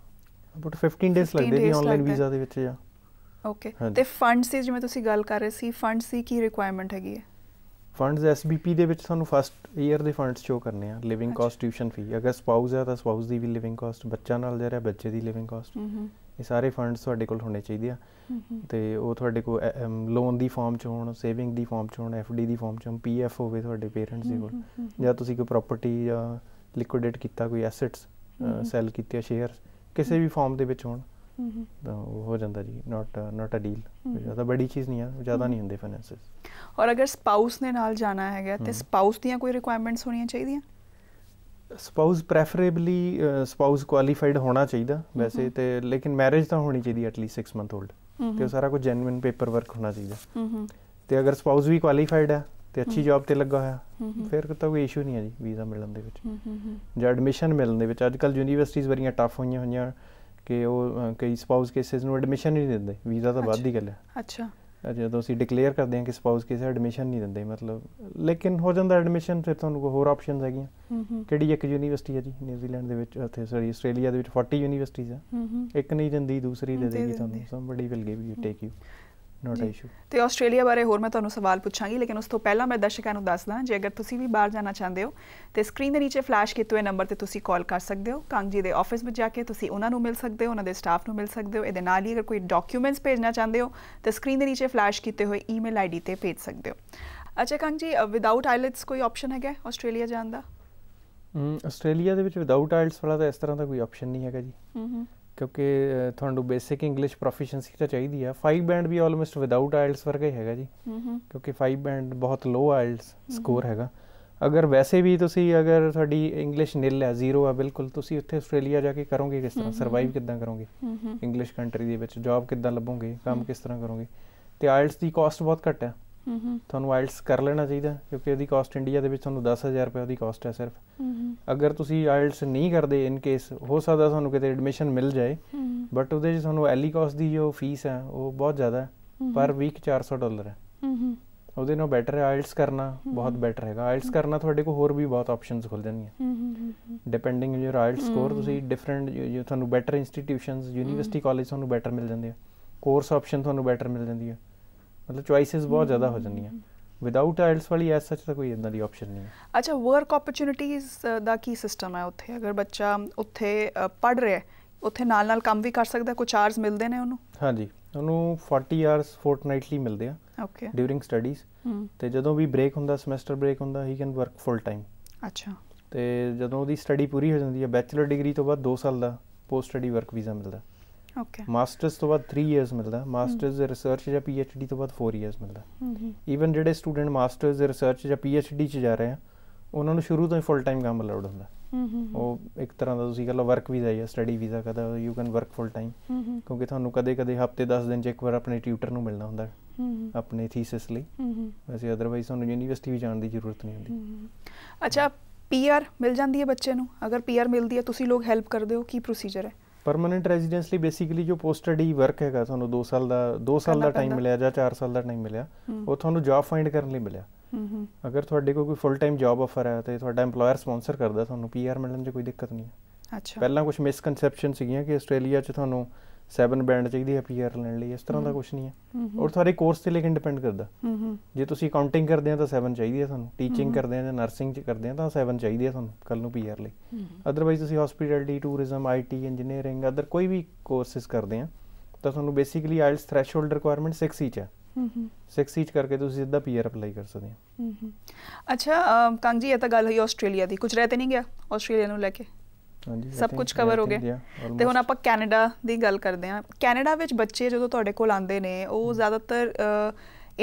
ਅਬਾਊਟ 15 ਡੇਸ ਲੱਗਦੇ ਨੇ ਆਨਲਾਈਨ ਵੀਜ਼ਾ ਦੇ ਵਿੱਚ ਜਾਂ ਓਕੇ ਤੇ ਫੰਡਸ ਦੀ ਜਿਵੇਂ ਤੁਸੀਂ ਗੱਲ ਕਰ ਰਹੇ ਸੀ ਫੰਡਸ ਦੀ ਕੀ ਰਿਕੁਆਇਰਮੈਂਟ ਹੈਗੀ ਹੈ ਫੰਡਸ ਐਸਬੀਪੀ ਦੇ ਵਿੱਚ ਤੁਹਾਨੂੰ ਫਸਟ ਈਅਰ ਦੇ ਫੰਡਸ ਸ਼ੋ ਕਰਨੇ ਆ ਲਿਵਿੰਗ ਕਾਸਟ ਟਿਊਸ਼ਨ ਫੀ ਅਗਰ ਸਪਾਊਸ ਹੈ ਤਾਂ ਸਪਾਊਸ ਦੀ ਵੀ ਲਿਵਿੰਗ ਕਾਸਟ ਬੱਚਾ ਨਾਲ ਜਾ ਰਿਹਾ ਬੱਚੇ ਦੀ ਲਿਵਿੰਗ ਕਾਸਟ ਇਹ ਸਾਰੇ ਫੰਡਸ ਤੁਹਾਡੇ ਕੋਲ ਹੋਣੇ ਚਾਹੀਦੇ ਆ ਤੇ ਉਹ ਤੁਹਾਡੇ ਕੋਲ ਲੋਨ ਦੀ ਫਾਰਮ ਚ ਹੋਣ ਸੇਵਿੰਗ ਦੀ ਫਾਰਮ ਚ ਹੋਣ ਐਫਡੀ ਦੀ ਫਾਰਮ ਚ ਹੋਣ ਪੀਐਫ ਹੋਵੇ ਤੁਹਾਡੇ ਪੇਰੈਂਟਸ ਦੇ ਕੋਲ ਜਾਂ ਤੁਸੀਂ ਕੋਈ ਪ੍ਰਾਪਰਟੀ ਜਾਂ ਲਿਕੁਇਡੇਟ ਕੀਤਾ ਕੋਈ ਐਸੈਟਸ ਸੈਲ ਕੀਤੇ ਸ਼ੇਅਰ ਕਿਸੇ ਵੀ ਫਾਰਮ ਦੇ ਵਿੱਚ ਹੋਣ ਤਾਂ ਉਹ ਹੋ ਜਾਂਦਾ ਜੀ ਨਾਟ ਨਾਟ ਅ ਡੀਲ ਜਿਆਦਾ ਬੜੀ ਚੀਜ਼ ਨਹੀਂ ਆ ਜਿਆਦਾ ਨਹੀਂ ਹੁੰਦੇ ਫਾਈਨੈਂਸਸ ਔਰ ਅਗਰ ਸਪਾਊਸ ਨੇ ਨਾਲ ਜਾਣਾ ਹੈਗਾ ਤੇ ਸਪਾਊਸ ਦੀਆਂ ਕੋਈ ਰਿਕੁਆਇਰਮੈਂਟਸ ਹੋਣੀਆਂ ਚਾਹੀਦੀਆਂ ਸਪਾਊਸ ਪ੍ਰੈਫਰੇਬਲੀ ਸਪਾਊਸ ਕੁਆਲੀਫਾਈਡ ਹੋਣਾ ਚਾਹੀਦਾ ਵੈਸੇ ਤੇ ਲੇਕਿਨ ਮੈਰਿਜ ਤਾਂ ਹੋਣੀ ਚਾਹੀਦੀ ਐਟ ਲੀਸਟ 6 ਮੰਥ 올ਡ ਤੇ ਉਹ ਸਾਰਾ ਕੁਝ ਜੈਨੂਇਨ ਪੇਪਰ ਵਰਕ ਹੋਣਾ ਚਾਹੀਦਾ ਤੇ ਅਗਰ ਸਪਾਊਸ ਵੀ ਕੁਆਲੀਫਾਈਡ ਹੈ ਤੇ ਅੱਛੀ ਜੌਬ ਤੇ ਲੱਗਾ ਹੋਇਆ ਫਿਰ ਤਾਂ ਕੋਈ ਇਸ਼ੂ ਨਹੀਂ ਹੈ ਜੀ ਵੀਜ਼ਾ ਮਿਲਣ ਦੇ ਵਿੱਚ ਜਾਂ ਐਡਮਿਸ਼ਨ ਮਿਲਣ ਦੇ ਵਿੱਚ ਅੱਜ ਕੱਲ ਯੂਨੀਵਰਸਿਟੀਆਂ ਬੜੀਆਂ ਟਫ ਹੋਈਆਂ ਹੋਈਆਂ ਕਿ ਉਹ ਕਈ ਸਪਾਊਸ ਕੇਸਿਸ ਨੂੰ ਐਡਮਿਸ਼ਨ ਨਹੀਂ ਦਿੰਦੇ ਵੀਜ਼ਾ ਤਾਂ ਬਾਅਦ ਦੀ ਗੱਲ ਹੈ ਅੱਛਾ ਤਾਂ ਜਦੋਂ ਅਸੀਂ ਡਿਕਲੇਅਰ ਕਰਦੇ ਹਾਂ ਕਿ ਸਪਾਊਸ ਕਿਸੇ ਐਡਮਿਸ਼ਨ ਨਹੀਂ ਦਿੰਦੇ ਮਤਲਬ ਲੇਕਿਨ ਹੋ ਜਾਂਦਾ ਐਡਮਿਸ਼ਨ ਫਿਰ ਤੁਹਾਨੂੰ ਕੋਈ ਹੋਰ ਆਪਸ਼ਨਸ ਹੈਗੀਆਂ ਕਿਹੜੀ ਇੱਕ ਯੂਨੀਵਰਸਿਟੀ ਹੈ ਜੀ ਨਿਊਜ਼ੀਲੈਂਡ ਦੇ ਵਿੱਚ ਉੱਥੇ ਸੌਰੀ ਆਸਟ੍ਰੇਲੀਆ ਦੇ ਵਿੱਚ 40 ਯੂਨੀਵਰਸਿਟੀਆਂ ਆ ਇੱਕ ਨਹੀਂ ਦਿੰਦੀ ਦੂਸਰੀ ਦੇ ਦੇਗੀ ਤੁਹਾਨੂੰ somebody will give you take you not issue ਤੇ ਆਸਟ੍ਰੇਲੀਆ ਬਾਰੇ ਹੋਰ ਮੈਂ ਤੁਹਾਨੂੰ ਸਵਾਲ ਪੁੱਛਾਂਗੀ ਲੇਕਿਨ ਉਸ ਤੋਂ ਪਹਿਲਾਂ ਮੈਂ ਦਰਸ਼ਕਾਂ ਨੂੰ ਦੱਸਦਾ ਜੇ ਅਗਰ ਤੁਸੀਂ ਵੀ ਬਾਹਰ ਜਾਣਾ ਚਾਹੁੰਦੇ ਹੋ ਤੇ ਸਕਰੀਨ ਦੇ ਨੀਚੇ ਫਲੈਸ਼ ਕੀਤੇ ਹੋਏ ਨੰਬਰ ਤੇ ਤੁਸੀਂ ਕਾਲ ਕਰ ਸਕਦੇ ਹੋ ਕਾਂਗ ਜੀ ਦੇ ਆਫਿਸ ਵਿੱਚ ਜਾ ਕੇ ਤੁਸੀਂ ਉਹਨਾਂ ਨੂੰ ਮਿਲ ਸਕਦੇ ਹੋ ਉਹਨਾਂ ਦੇ ਸਟਾਫ ਨੂੰ ਮਿਲ ਸਕਦੇ ਹੋ ਇਹਦੇ ਨਾਲ ਹੀ ਅਗਰ ਕੋਈ ਡਾਕੂਮੈਂਟਸ ਭੇਜਣਾ ਚਾਹੁੰਦੇ ਹੋ ਤੇ ਸਕਰੀਨ ਦੇ ਨੀਚੇ ਫਲੈਸ਼ ਕੀਤੇ ਹੋਏ ਈਮੇਲ ਆਈਡੀ ਤੇ ਭੇਜ ਸਕਦੇ ਹੋ ਅੱਛਾ ਕਾਂਗ ਜੀ ਵਿਦਆਊਟ ਆਈਲੈਟਸ ਕੋਈ ਆਪਸ਼ਨ ਹੈਗਾ ਆਸਟ੍ਰੇਲੀਆ ਜਾਣ ਦਾ ਹਮ ਆਸਟ੍ਰੇਲੀਆ ਦੇ ਵਿੱਚ ਵਿਦਆਊਟ ਆਈਲਟਸ ਵਾਲਾ ਤਾਂ ਇਸ ਤਰ੍ਹਾਂ ਦਾ ਕੋਈ ਆਪਸ਼ਨ ਨਹੀਂ ਹੈਗਾ ਜੀ ਹਮ ਹਮ ਕਿਉਂਕਿ ਤੁਹਾਨੂੰ ਬੇਸਿਕ ਇੰਗਲਿਸ਼ ਪ੍ਰੋਫੀਸ਼ੀਐਂਸੀ ਤਾਂ ਚਾਹੀਦੀ ਆ 5 ਬੈਂਡ ਵੀ ਆਲਮੋਸਟ ਵਿਦਆਊਟ ਆਇਲਸ ਵਰਗਾ ਹੀ ਹੈਗਾ ਜੀ ਕਿਉਂਕਿ 5 ਬੈਂਡ ਬਹੁਤ ਲੋ ਆਇਲਸ ਸਕੋਰ ਹੈਗਾ ਅਗਰ ਵੈਸੇ ਵੀ ਤੁਸੀਂ ਅਗਰ ਤੁਹਾਡੀ ਇੰਗਲਿਸ਼ ਨਿਲ ਹੈ ਜ਼ੀਰੋ ਆ ਬਿਲਕੁਲ ਤੁਸੀਂ ਉੱਥੇ ਆਸਟ੍ਰੇਲੀਆ ਜਾ ਕੇ ਕਰੋਗੇ ਕਿਸ ਤਰ੍ਹਾਂ ਸਰਵਾਈਵ ਕਿੱਦਾਂ ਕਰੋਗੇ ਇੰਗਲਿਸ਼ ਕੰਟਰੀ ਦੇ ਵਿੱਚ ਜੌਬ ਕਿੱਦਾਂ ਲੱਭੋਗੇ ਕੰਮ ਕਿਸ ਤਰ੍ਹਾਂ ਕਰੋਗੇ ਤੇ ਆਇਲਸ ਦੀ ਕਾਸਟ ਬਹੁਤ ਘੱਟ ਹੈ ਤੁਹਾਨੂੰ ਆਇਲਸ ਕਰ ਲੈਣਾ ਚਾਹੀਦਾ ਕਿਉਂਕਿ ਇਹਦੀ ਕਾਸਟ ਇੰਡੀਆ ਦੇ ਵਿੱਚ ਤੁਹਾਨੂੰ 10000 ਰੁਪਏ ਦੀ ਕਾਸਟ ਹੈ ਸਿਰਫ ਅਗਰ ਤੁਸੀਂ ਆਇਲਸ ਨਹੀਂ ਕਰਦੇ ਇਨ ਕੇਸ ਹੋ ਸਕਦਾ ਤੁਹਾਨੂੰ ਕਿਤੇ ਐਡਮਿਸ਼ਨ ਮਿਲ ਜਾਏ ਬਟ ਉਹਦੇ ਜੀ ਤੁਹਾਨੂੰ ਐਲੀ ਕਾਸਟ ਦੀ ਜੋ ਫੀਸ ਹੈ ਉਹ ਬਹੁਤ ਜ਼ਿਆਦਾ ਹੈ ਪਰ ਵੀਕ 400 ਡਾਲਰ ਹੈ ਉਹਦੇ ਨਾਲ ਬੈਟਰ ਹੈ ਆਇਲਸ ਕਰਨਾ ਬਹੁਤ ਬੈਟਰ ਹੈਗਾ ਆਇਲਸ ਕਰਨਾ ਤੁਹਾਡੇ ਕੋਲ ਹੋਰ ਵੀ ਬਹੁਤ ਆਪਸ਼ਨਸ ਖੁੱਲ ਜਾਣਗੀਆਂ ਡਿਪੈਂਡਿੰਗ ਯੂਰ ਆਇਲਸ ਸਕੋਰ ਤੁਸੀਂ ਡਿਫਰੈਂਟ ਜੋ ਤੁਹਾਨੂੰ ਬੈਟਰ ਇੰਸਟੀਟਿਊਸ਼ਨਸ ਯੂਨੀਵਰਸਿਟੀ ਕਾਲਜ ਤੁਹਾਨੂੰ ਬੈਟਰ ਮਿਲ ਜਾਂਦੇ ਆ ਕੋਰਸ ਆਪਸ਼ਨ ਤੁਹਾਨੂੰ ਬੈਟਰ ਮਿਲ ਜਾਂਦੀ ਹੈ ਮਤਲਬ ਚੁਆਇਸਸ ਬਹੁਤ ਜ਼ਿਆਦਾ ਹੋ ਜਾਂਦੀਆਂ ਵਿਦਆਊਟ ਆਇਲਸ ਵਾਲੀ ਐਸ ਸੱਚ ਤਾਂ ਕੋਈ ਇਦਾਂ ਦੀ ਆਪਸ਼ਨ ਨਹੀਂ ਹੈ ਅੱਛਾ ਵਰਕ ਓਪਰਚ्युनिटीज ਦਾ ਕੀ ਸਿਸਟਮ ਹੈ ਉੱਥੇ ਅਗਰ ਬੱਚਾ ਉੱਥੇ ਪੜ ਰਿਹਾ ਉੱਥੇ ਨਾਲ ਨਾਲ ਕੰਮ ਵੀ ਕਰ ਸਕਦਾ ਕੁਝ ਆਰਸ ਮਿਲਦੇ ਨੇ ਉਹਨੂੰ ਹਾਂਜੀ ਉਹਨੂੰ 40 ਆਰਸ ਫੋਰਟਨਾਈਟਲੀ ਮਿਲਦੇ ਆ ਓਕੇ ਡਿਊਰਿੰਗ ਸਟੱਡੀਜ਼ ਤੇ ਜਦੋਂ ਵੀ ਬ੍ਰੇਕ ਹੁੰਦਾ ਸਮੈਸਟਰ ਬ੍ਰੇਕ ਹੁੰਦਾ ਹੀ ਕੈਨ ਵਰਕ ਫੁੱਲ ਟਾਈਮ ਅੱਛਾ ਤੇ ਜਦੋਂ ਉਹਦੀ ਸਟੱਡੀ ਪੂਰੀ ਹੋ ਜਾਂਦੀ ਹੈ ਬੈਚਲਰ ਡਿਗਰੀ ਤੋਂ ਬਾਅਦ 2 ਸਾਲ ਦਾ ਪੋਸਟ ਸਟੱਡੀ ਵਰਕ ਵੀਜ਼ਾ ਮਿਲਦਾ ਓਕੇ ਮਾਸਟਰਸ ਤੋਂ ਬਾਅਦ 3 ਇਅਰਸ ਮਿਲਦਾ ਮਾਸਟਰਸ ਦੇ ਰਿਸਰਚ ਜਾਂ ਪੀਐਚਡੀ ਤੋਂ ਬਾਅਦ 4 ਇਅਰਸ ਮਿਲਦਾ ਈਵਨ ਜਿਹੜੇ ਸਟੂਡੈਂਟ ਮਾਸਟਰਸ ਦੇ ਰਿਸਰਚ ਜਾਂ ਪੀਐਚਡੀ ਚ ਜਾ ਰਹੇ ਆ ਉਹਨਾਂ ਨੂੰ ਸ਼ੁਰੂ ਤੋਂ ਹੀ ਫੁੱਲ ਟਾਈਮ ਕੰਮ ਲੋਡ ਹੁੰਦਾ ਉਹ ਇੱਕ ਤਰ੍ਹਾਂ ਦਾ ਤੁਸੀਂ ਕਹ ਲਓ ਵਰਕ ਵੀਜ਼ਾ ਜਾਂ ਸਟੱਡੀ ਵੀਜ਼ਾ ਕਹਦਾ you can work full time ਕਿਉਂਕਿ ਤੁਹਾਨੂੰ ਕਦੇ-ਕਦੇ ਹਫਤੇ 10 ਦਿਨ ਚ ਇੱਕ ਵਾਰ ਆਪਣੇ ਟਿਊਟਰ ਨੂੰ ਮਿਲਣਾ ਹੁੰਦਾ ਆਪਣੇ ਥੀਸਿਸ ਲਈ ਵੈਸੇ ਅਦਰਵਾਈਜ਼ ਤੁਹਾਨੂੰ ਯੂਨੀਵਰਸਿਟੀ ਵੀ ਜਾਣ ਦੀ ਜ਼ਰੂਰਤ ਨਹੀਂ ਹੁੰਦੀ ਅੱਛਾ ਪੀਆਰ ਮਿਲ ਜਾਂਦੀ ਹੈ ਬੱਚੇ ਨੂੰ ਅਗਰ ਪੀਆਰ ਮਿਲਦੀ ਹੈ ਤੁਸੀਂ ਲੋਕ ਹੈਲਪ ਕਰਦੇ ਹੋ ਕੀ ਪ੍ਰੋਸੀਜਰ ਹੈ ਪਰਮਨੈਂਟ ਰੈਜ਼ੀਡੈਂਸ ਲਈ ਬੇਸਿਕਲੀ ਜੋ ਪੋਸਟ ਸਟੱਡੀ ਵਰਕ ਹੈਗਾ ਤੁਹਾਨੂੰ 2 ਸਾਲ ਦਾ 2 ਸਾਲ ਦਾ ਟਾਈਮ ਮਿਲਿਆ ਜਾਂ 4 ਸਾਲ ਦਾ ਟਾਈਮ ਮਿਲਿਆ ਉਹ ਤੁਹਾਨੂੰ ਜੌਬ ਫਾਈਂਡ ਕਰਨ ਲਈ ਮਿਲਿਆ ਅਗਰ ਤੁਹਾਡੇ ਕੋਲ ਕੋਈ ਫੁੱਲ ਟਾਈਮ ਜੌਬ ਆਫਰ ਹੈ ਤੇ ਤੁਹਾਡਾ ਏਮਪਲੋਇਰ ਸਪਾਂਸਰ ਕਰਦਾ ਤੁਹਾਨੂੰ ਪੀਆਰ ਮਿਲਣ 'ਚ ਕੋਈ ਦਿੱਕਤ ਨਹੀਂ ਹੈ ਅੱਛਾ ਪਹਿਲਾਂ ਕੁਝ ਮਿਸਕਨਸੈਪਸ਼ਨ ਸੀਗੀਆਂ ਕਿ ਆਸਟ੍ਰੇਲੀਆ 'ਚ ਤੁਹਾਨੂੰ 7 ਬੈਂਡ ਚਾਹੀਦੀ ਹੈ ਪੀਆਰ ਲੈਣ ਲਈ ਇਸ ਤਰ੍ਹਾਂ ਦਾ ਕੁਝ ਨਹੀਂ ਹੈ ਔਰ ਤੁਹਾਡੇ ਕੋਰਸ ਤੇ ਲੇਕਿਨ ਡਿਪੈਂਡ ਕਰਦਾ ਜੇ ਤੁਸੀਂ ਕਾਊਂਟਿੰਗ ਕਰਦੇ ਆ ਤਾਂ 7 ਚਾਹੀਦੀ ਹੈ ਤੁਹਾਨੂੰ ਟੀਚਿੰਗ ਕਰਦੇ ਆ ਜਾਂ ਨਰਸਿੰਗ ਚ ਕਰਦੇ ਆ ਤਾਂ 7 ਚਾਹੀਦੀ ਹੈ ਤੁਹਾਨੂੰ ਕੱਲ ਨੂੰ ਪੀਆਰ ਲਈ ਅਦਰਵਾਈਜ਼ ਤੁਸੀਂ hospitality tourism IT engineering other ਕੋਈ ਵੀ ਕੋਰਸਸ ਕਰਦੇ ਆ ਤਾਂ ਤੁਹਾਨੂੰ ਬੇਸਿਕਲੀ ਆਇਲਸ ਥ੍ਰੈਸ਼ਹੋਲਡ ਰਿਕੁਆਇਰਮੈਂਟ 6 ਹੀ ਚ ਹੈ ਹਮਮ 6 ਸੀਟ ਕਰਕੇ ਤੁਸੀਂ ਸਿੱਧਾ ਪੀਆਰ ਅਪਲਾਈ ਕਰ ਸਕਦੇ ਹੋ ਹਮਮ ਅੱਛਾ ਕਾਂਜੀ ਇਹ ਤਾਂ ਗੱਲ ਹੋਈ ਆਸਟ੍ਰੇਲੀਆ ਦੀ ਕੁਝ ਰਹਿ ਤੇ ਨਹੀਂ ਗਿਆ ਆਸਟ੍ਰੇਲੀਆ ਨੂੰ ਲੈ ਕੇ ਸਭ ਕੁਝ ਕਵਰ ਹੋ ਗਿਆ ਤੇ ਹੁਣ ਆਪਾਂ ਕੈਨੇਡਾ ਦੀ ਗੱਲ ਕਰਦੇ ਹਾਂ ਕੈਨੇਡਾ ਵਿੱਚ ਬੱਚੇ ਜਦੋਂ ਤੁਹਾਡੇ ਕੋਲ ਆਉਂਦੇ ਨੇ ਉਹ ਜ਼ਿਆਦਾਤਰ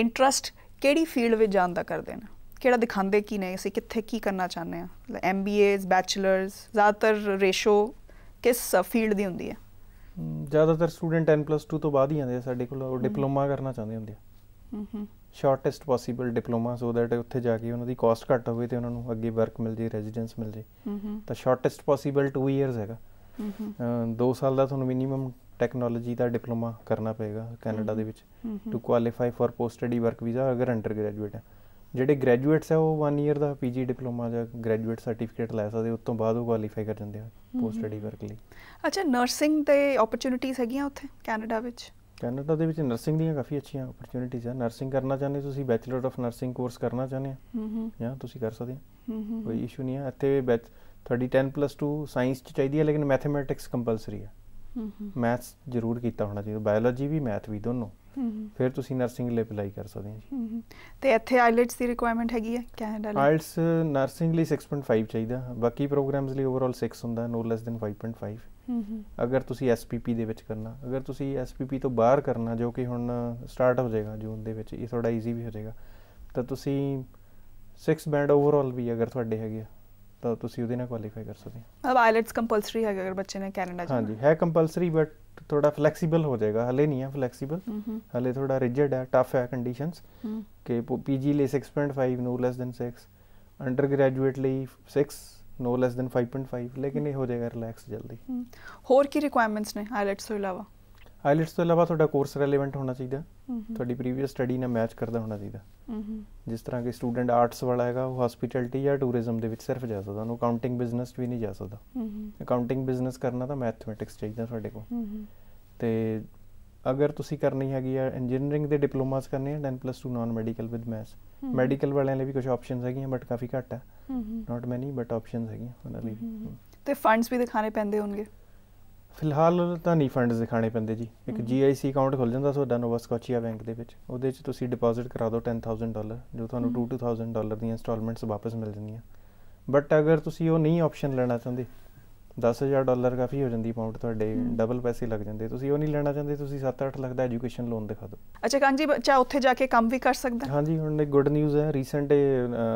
ਇੰਟਰਸਟ ਕਿਹੜੀ ਫੀਲਡ ਵਿੱਚ ਜਾਣ ਦਾ ਕਰਦੇ ਨੇ ਕਿਹੜਾ ਦਿਖਾਉਂਦੇ ਕੀ ਨੇ ਅਸੀਂ ਕਿੱਥੇ ਕੀ ਕਰਨਾ ਚਾਹੁੰਦੇ ਆ ਐਮਬੀਏਸ ਬੈਚਲਰਸ ਜ਼ਿਆਦਾਤਰ ਰੇਸ਼ੋ ਕਿਸ ਫੀਲਡ ਦੀ ਹੁੰਦੀ ਹੈ ਜ਼ਿਆਦਾਤਰ ਸਟੂਡੈਂਟ 10+2 ਤੋਂ ਬਾਅਦ ਹੀ ਆਉਂਦੇ ਆ ਸਾਡੇ ਕੋਲ ਉਹ ਡਿਪਲੋਮਾ ਕਰਨਾ ਚਾਹੁੰਦੇ ਹੁੰਦੇ ਆ ਹੂੰ ਹੂੰ shortest possible diploma so that ਉੱਥੇ ਜਾ ਕੇ ਉਹਨਾਂ ਦੀ ਕਾਸਟ ਘੱਟ ਹੋਵੇ ਤੇ ਉਹਨਾਂ ਨੂੰ ਅੱਗੇ ਵਰਕ ਮਿਲ ਜੇ ਰੈਜ਼ੀਡੈਂਸ ਮਿਲ ਜੇ ਤਾਂ ਸ਼ਾਰਟੈਸਟ ਪੋਸੀਬਲ 2 ਇਅਰਸ ਹੈਗਾ 2 ਸਾਲ ਦਾ ਤੁਹਾਨੂੰ ਮਿਨੀਮਮ ਟੈਕਨੋਲੋਜੀ ਦਾ ਡਿਪਲੋਮਾ ਕਰਨਾ ਪਏਗਾ ਕੈਨੇਡਾ ਦੇ ਵਿੱਚ to qualify for post study work visa ਅਗਰ ਅੰਡਰ ਗ੍ਰੈਜੂਏਟ ਹੈ ਜਿਹੜੇ ਗ੍ਰੈਜੂਏਟਸ ਹੈ ਉਹ 1 ਇਅਰ ਦਾ ਪੀਜੀ ਡਿਪਲੋਮਾ ਜਾਂ ਗ੍ਰੈਜੂਏਟ ਸਰਟੀਫਿਕੇਟ ਲੈ ਸਕਦੇ ਉਸ ਤੋਂ ਬਾਅਦ ਉਹ ਕੁਆਲੀਫਾਈ ਕਰ ਜਾਂਦੇ ਆ ਪੋਸਟ ਸਟੱਡੀ ਵਰਕ ਲਈ ਅੱਛਾ ਨਰਸਿੰਗ ਦੇ ਓਪਰਚ्युनिटीज ਹੈਗੀਆਂ ਉੱਥੇ ਕੈਨੇਡਾ ਵਿੱਚ ਕੈਨੇਡਾ ਦੇ ਵਿੱਚ ਨਰਸਿੰਗ ਦੀਆਂ ਕਾਫੀ ਅੱਛੀਆਂ ਓਪਰਚ्युनिटीਜ਼ ਆ ਨਰਸਿੰਗ ਕਰਨਾ ਚਾਹੁੰਦੇ ਤੁਸੀਂ ਬੈਚਲਰ ਆਫ ਨਰਸਿੰਗ ਕੋਰਸ ਕਰਨਾ ਚਾਹੁੰਦੇ ਆ ਹਮਮ ਜਾਂ ਤੁਸੀਂ ਕਰ ਸਕਦੇ ਹੋ ਕੋਈ ਇਸ਼ੂ ਨਹੀਂ ਆ ਇੱਥੇ ਬੈਚ ਤੁਹਾਡੀ 10+2 ਸਾਇੰਸ ਚ ਚਾਹੀਦੀ ਹੈ ਲੇਕਿਨ ਮੈਥਮੈਟਿਕਸ ਕੰਪਲਸਰੀ ਆ ਹਮਮ ਮੈਥਸ ਜ਼ਰੂਰ ਕੀਤਾ ਹੋਣਾ ਚਾਹੀਦਾ ਬਾਇਓਲੋਜੀ ਵੀ ਮੈਥ ਵੀ ਦੋਨੋਂ ਫਿਰ ਤੁਸੀਂ ਨਰਸਿੰਗ ਲਈ ਅਪਲਾਈ ਕਰ ਸਕਦੇ ਹੋ ਜੀ ਤੇ ਇੱਥੇ ਆਇਲਟਸ ਦੀ ਰਿਕੁਆਇਰਮੈਂਟ ਹੈਗੀ ਹੈ ਕੈਨੇਡਾ ਲਈ ਆਇਲਟਸ ਨਰਸਿੰਗ ਲਈ 6.5 ਚਾਹੀਦਾ ਬਾਕੀ ਪ੍ਰੋਗਰਾਮਸ ਲਈ ਓਵਰਆਲ 6 ਹੁੰਦਾ ਨੋ ਲੈਸ ਦੈਨ 5.5 ਅਗਰ ਤੁਸੀਂ ਐਸਪੀਪੀ ਦੇ ਵਿੱਚ ਕਰਨਾ ਅਗਰ ਤੁਸੀਂ ਐਸਪੀਪੀ ਤੋਂ ਬਾਹਰ ਕਰਨਾ ਜੋ ਕਿ ਹੁਣ ਸਟਾਰਟ ਹੋ ਜਾਏਗਾ ਜੂਨ ਦੇ ਵਿੱਚ ਇਹ ਥੋੜਾ ਈਜ਼ੀ ਵੀ ਹੋ ਜਾਏਗਾ ਤਾਂ ਤੁਸੀਂ 6 ਬੈਂਡ ਓਵਰਆਲ ਵੀ ਅਗਰ ਤੁਹਾਡੇ ਹੈਗੇ ਤਾਂ ਤੁਸੀਂ ਉਹਦੇ ਨਾਲ ਕੁਆਲੀਫਾਈ ਕਰ ਸਕਦੇ ਹੋ ਅਬ ਆਇਲਟਸ ਕੰਪਲਸਰੀ ਹੈ ਅਗਰ ਬੱਚੇ ਨੇ ਕੈਨੇਡਾ ਜਾਣਾ ਹਾਂਜੀ ਹੈ ਕੰਪਲਸਰੀ ਬਟ ਥੋੜਾ ਫਲੈਕਸੀਬਲ ਹੋ ਜਾਏਗਾ ਹਲੇ ਨਹੀਂ ਹੈ ਫਲੈਕਸੀਬਲ ਹਲੇ ਥੋੜਾ ਰਿਜਿਡ ਹੈ ਟਫ ਹੈ ਕੰਡੀਸ਼ਨਸ ਕਿ ਪੀਜੀ ਲਈ 6.5 no less than 6 undergraduate ਲਈ 6 ਨੋ ਲੈਸ ਦੈਨ 5.5 ਲੇਕਿਨ ਇਹ ਹੋ ਜਾਏਗਾ ਰਿਲੈਕਸ ਜਲਦੀ ਹੋਰ ਕੀ ਰਿਕੁਆਇਰਮੈਂਟਸ ਨੇ ਹਾਈਲਾਈਟਸ ਤੋਂ ਇਲਾਵਾ ਹਾਈਲਾਈਟਸ ਤੋਂ ਇਲਾਵਾ ਤੁਹਾਡਾ ਕੋਰਸ ਰੈਲੇਵੈਂਟ ਹੋਣਾ ਚਾਹੀਦਾ ਤੁਹਾਡੀ ਪ੍ਰੀਵੀਅਸ ਸਟੱਡੀ ਨਾਲ ਮੈਚ ਕਰਦਾ ਹੋਣਾ ਚਾਹੀਦਾ ਜਿਸ ਤਰ੍ਹਾਂ ਕਿ ਸਟੂਡੈਂਟ ਆਰਟਸ ਵਾਲਾ ਹੈਗਾ ਉਹ ਹਸਪੀਟੈਲਿਟੀ ਜਾਂ ਟੂਰਿਜ਼ਮ ਦੇ ਵਿੱਚ ਸਿਰਫ ਜਾ ਸਕਦਾ ਉਹਨੂੰ ਅਕਾਊਂਟਿੰਗ ਬਿਜ਼ਨਸ ਵੀ ਨਹੀਂ ਜਾ ਸਕਦਾ ਅਕਾਊਂਟਿੰਗ ਬਿਜ਼ਨਸ ਕਰਨਾ ਤਾਂ ਮੈਥਮੈਟਿਕਸ ਚਾਹੀਦਾ ਤੁਹਾਡੇ ਕੋਲ ਤੇ ਅਗਰ ਤੁਸੀਂ ਕਰਨੀ ਹੈਗੀ ਆ ਇੰਜੀਨੀਅਰਿੰਗ ਦੇ ਡਿਪਲੋਮਾਸ ਕਰਨੇ ਆ 10+2 non medical with maths medical ਵਾਲਿਆਂ ਲਈ ਵੀ ਕੁਝ ਆਪਸ਼ਨਸ ਹੈਗੀਆਂ ਬਟ ਕਾਫੀ ਘੱਟ ਆ ਨਾਟ ਮੈਨੀ ਬਟ ਆਪਸ਼ਨਸ ਹੈਗੀਆਂ ਉਹਨਾਂ ਲਈ ਤੇ ਫੰਡਸ ਵੀ ਦਿਖਾਣੇ ਪੈਂਦੇ ਹੋਣਗੇ ਫਿਲਹਾਲ ਤਾਂ ਨਹੀਂ ਫੰਡਸ ਦਿਖਾਣੇ ਪੈਂਦੇ ਜੀ ਇੱਕ ਜੀਆਈਸੀ ਅਕਾਊਂਟ ਖੁੱਲ ਜਾਂਦਾ ਤੁਹਾਡਾ ਨੋਵਾ ਸਕੋਚੀਆ ਬੈਂਕ ਦੇ ਵਿੱਚ ਉਹਦੇ ਵਿੱਚ ਤੁਸੀਂ ਡਿਪੋਜ਼ਿਟ ਕਰਾ ਦਿਓ 10000 ਡਾਲਰ ਜੋ ਤੁਹਾਨੂੰ 2 2000 ਡਾਲਰ ਦੀਆਂ ਇਨਸਟਾਲਮੈਂਟਸ ਵਾਪਸ ਮਿਲ ਜਾਂਦੀਆਂ ਬਟ ਅਗਰ ਤੁਸੀਂ ਉਹ ਨਹੀਂ ਆਪਸ਼ਨ ਲੈਣਾ ਚਾਹੁੰਦੇ 10000 ਡਾਲਰ ਕਾਫੀ ਹੋ ਜਾਂਦੀ ਅਮਾਉਂਟ ਤੁਹਾਡੇ ਡਬਲ ਪੈਸੇ ਲੱਗ ਜਾਂਦੇ ਤੁਸੀਂ ਉਹ ਨਹੀਂ ਲੈਣਾ ਚਾਹੁੰਦੇ ਤੁਸੀਂ 7-8 ਲੱਖ ਦਾ ਐਜੂਕੇਸ਼ਨ ਲੋਨ ਦਿਖਾ ਦਿਓ ਅੱਛਾ ਕਾਂਜੀ ਬੱਚਾ ਉੱਥੇ ਜਾ ਕੇ ਕੰਮ ਵੀ ਕਰ ਸਕਦਾ ਹਾਂਜੀ ਹੁਣ ਇੱਕ ਗੁੱਡ ਨਿਊਜ਼ ਹੈ ਰੀਸੈਂਟ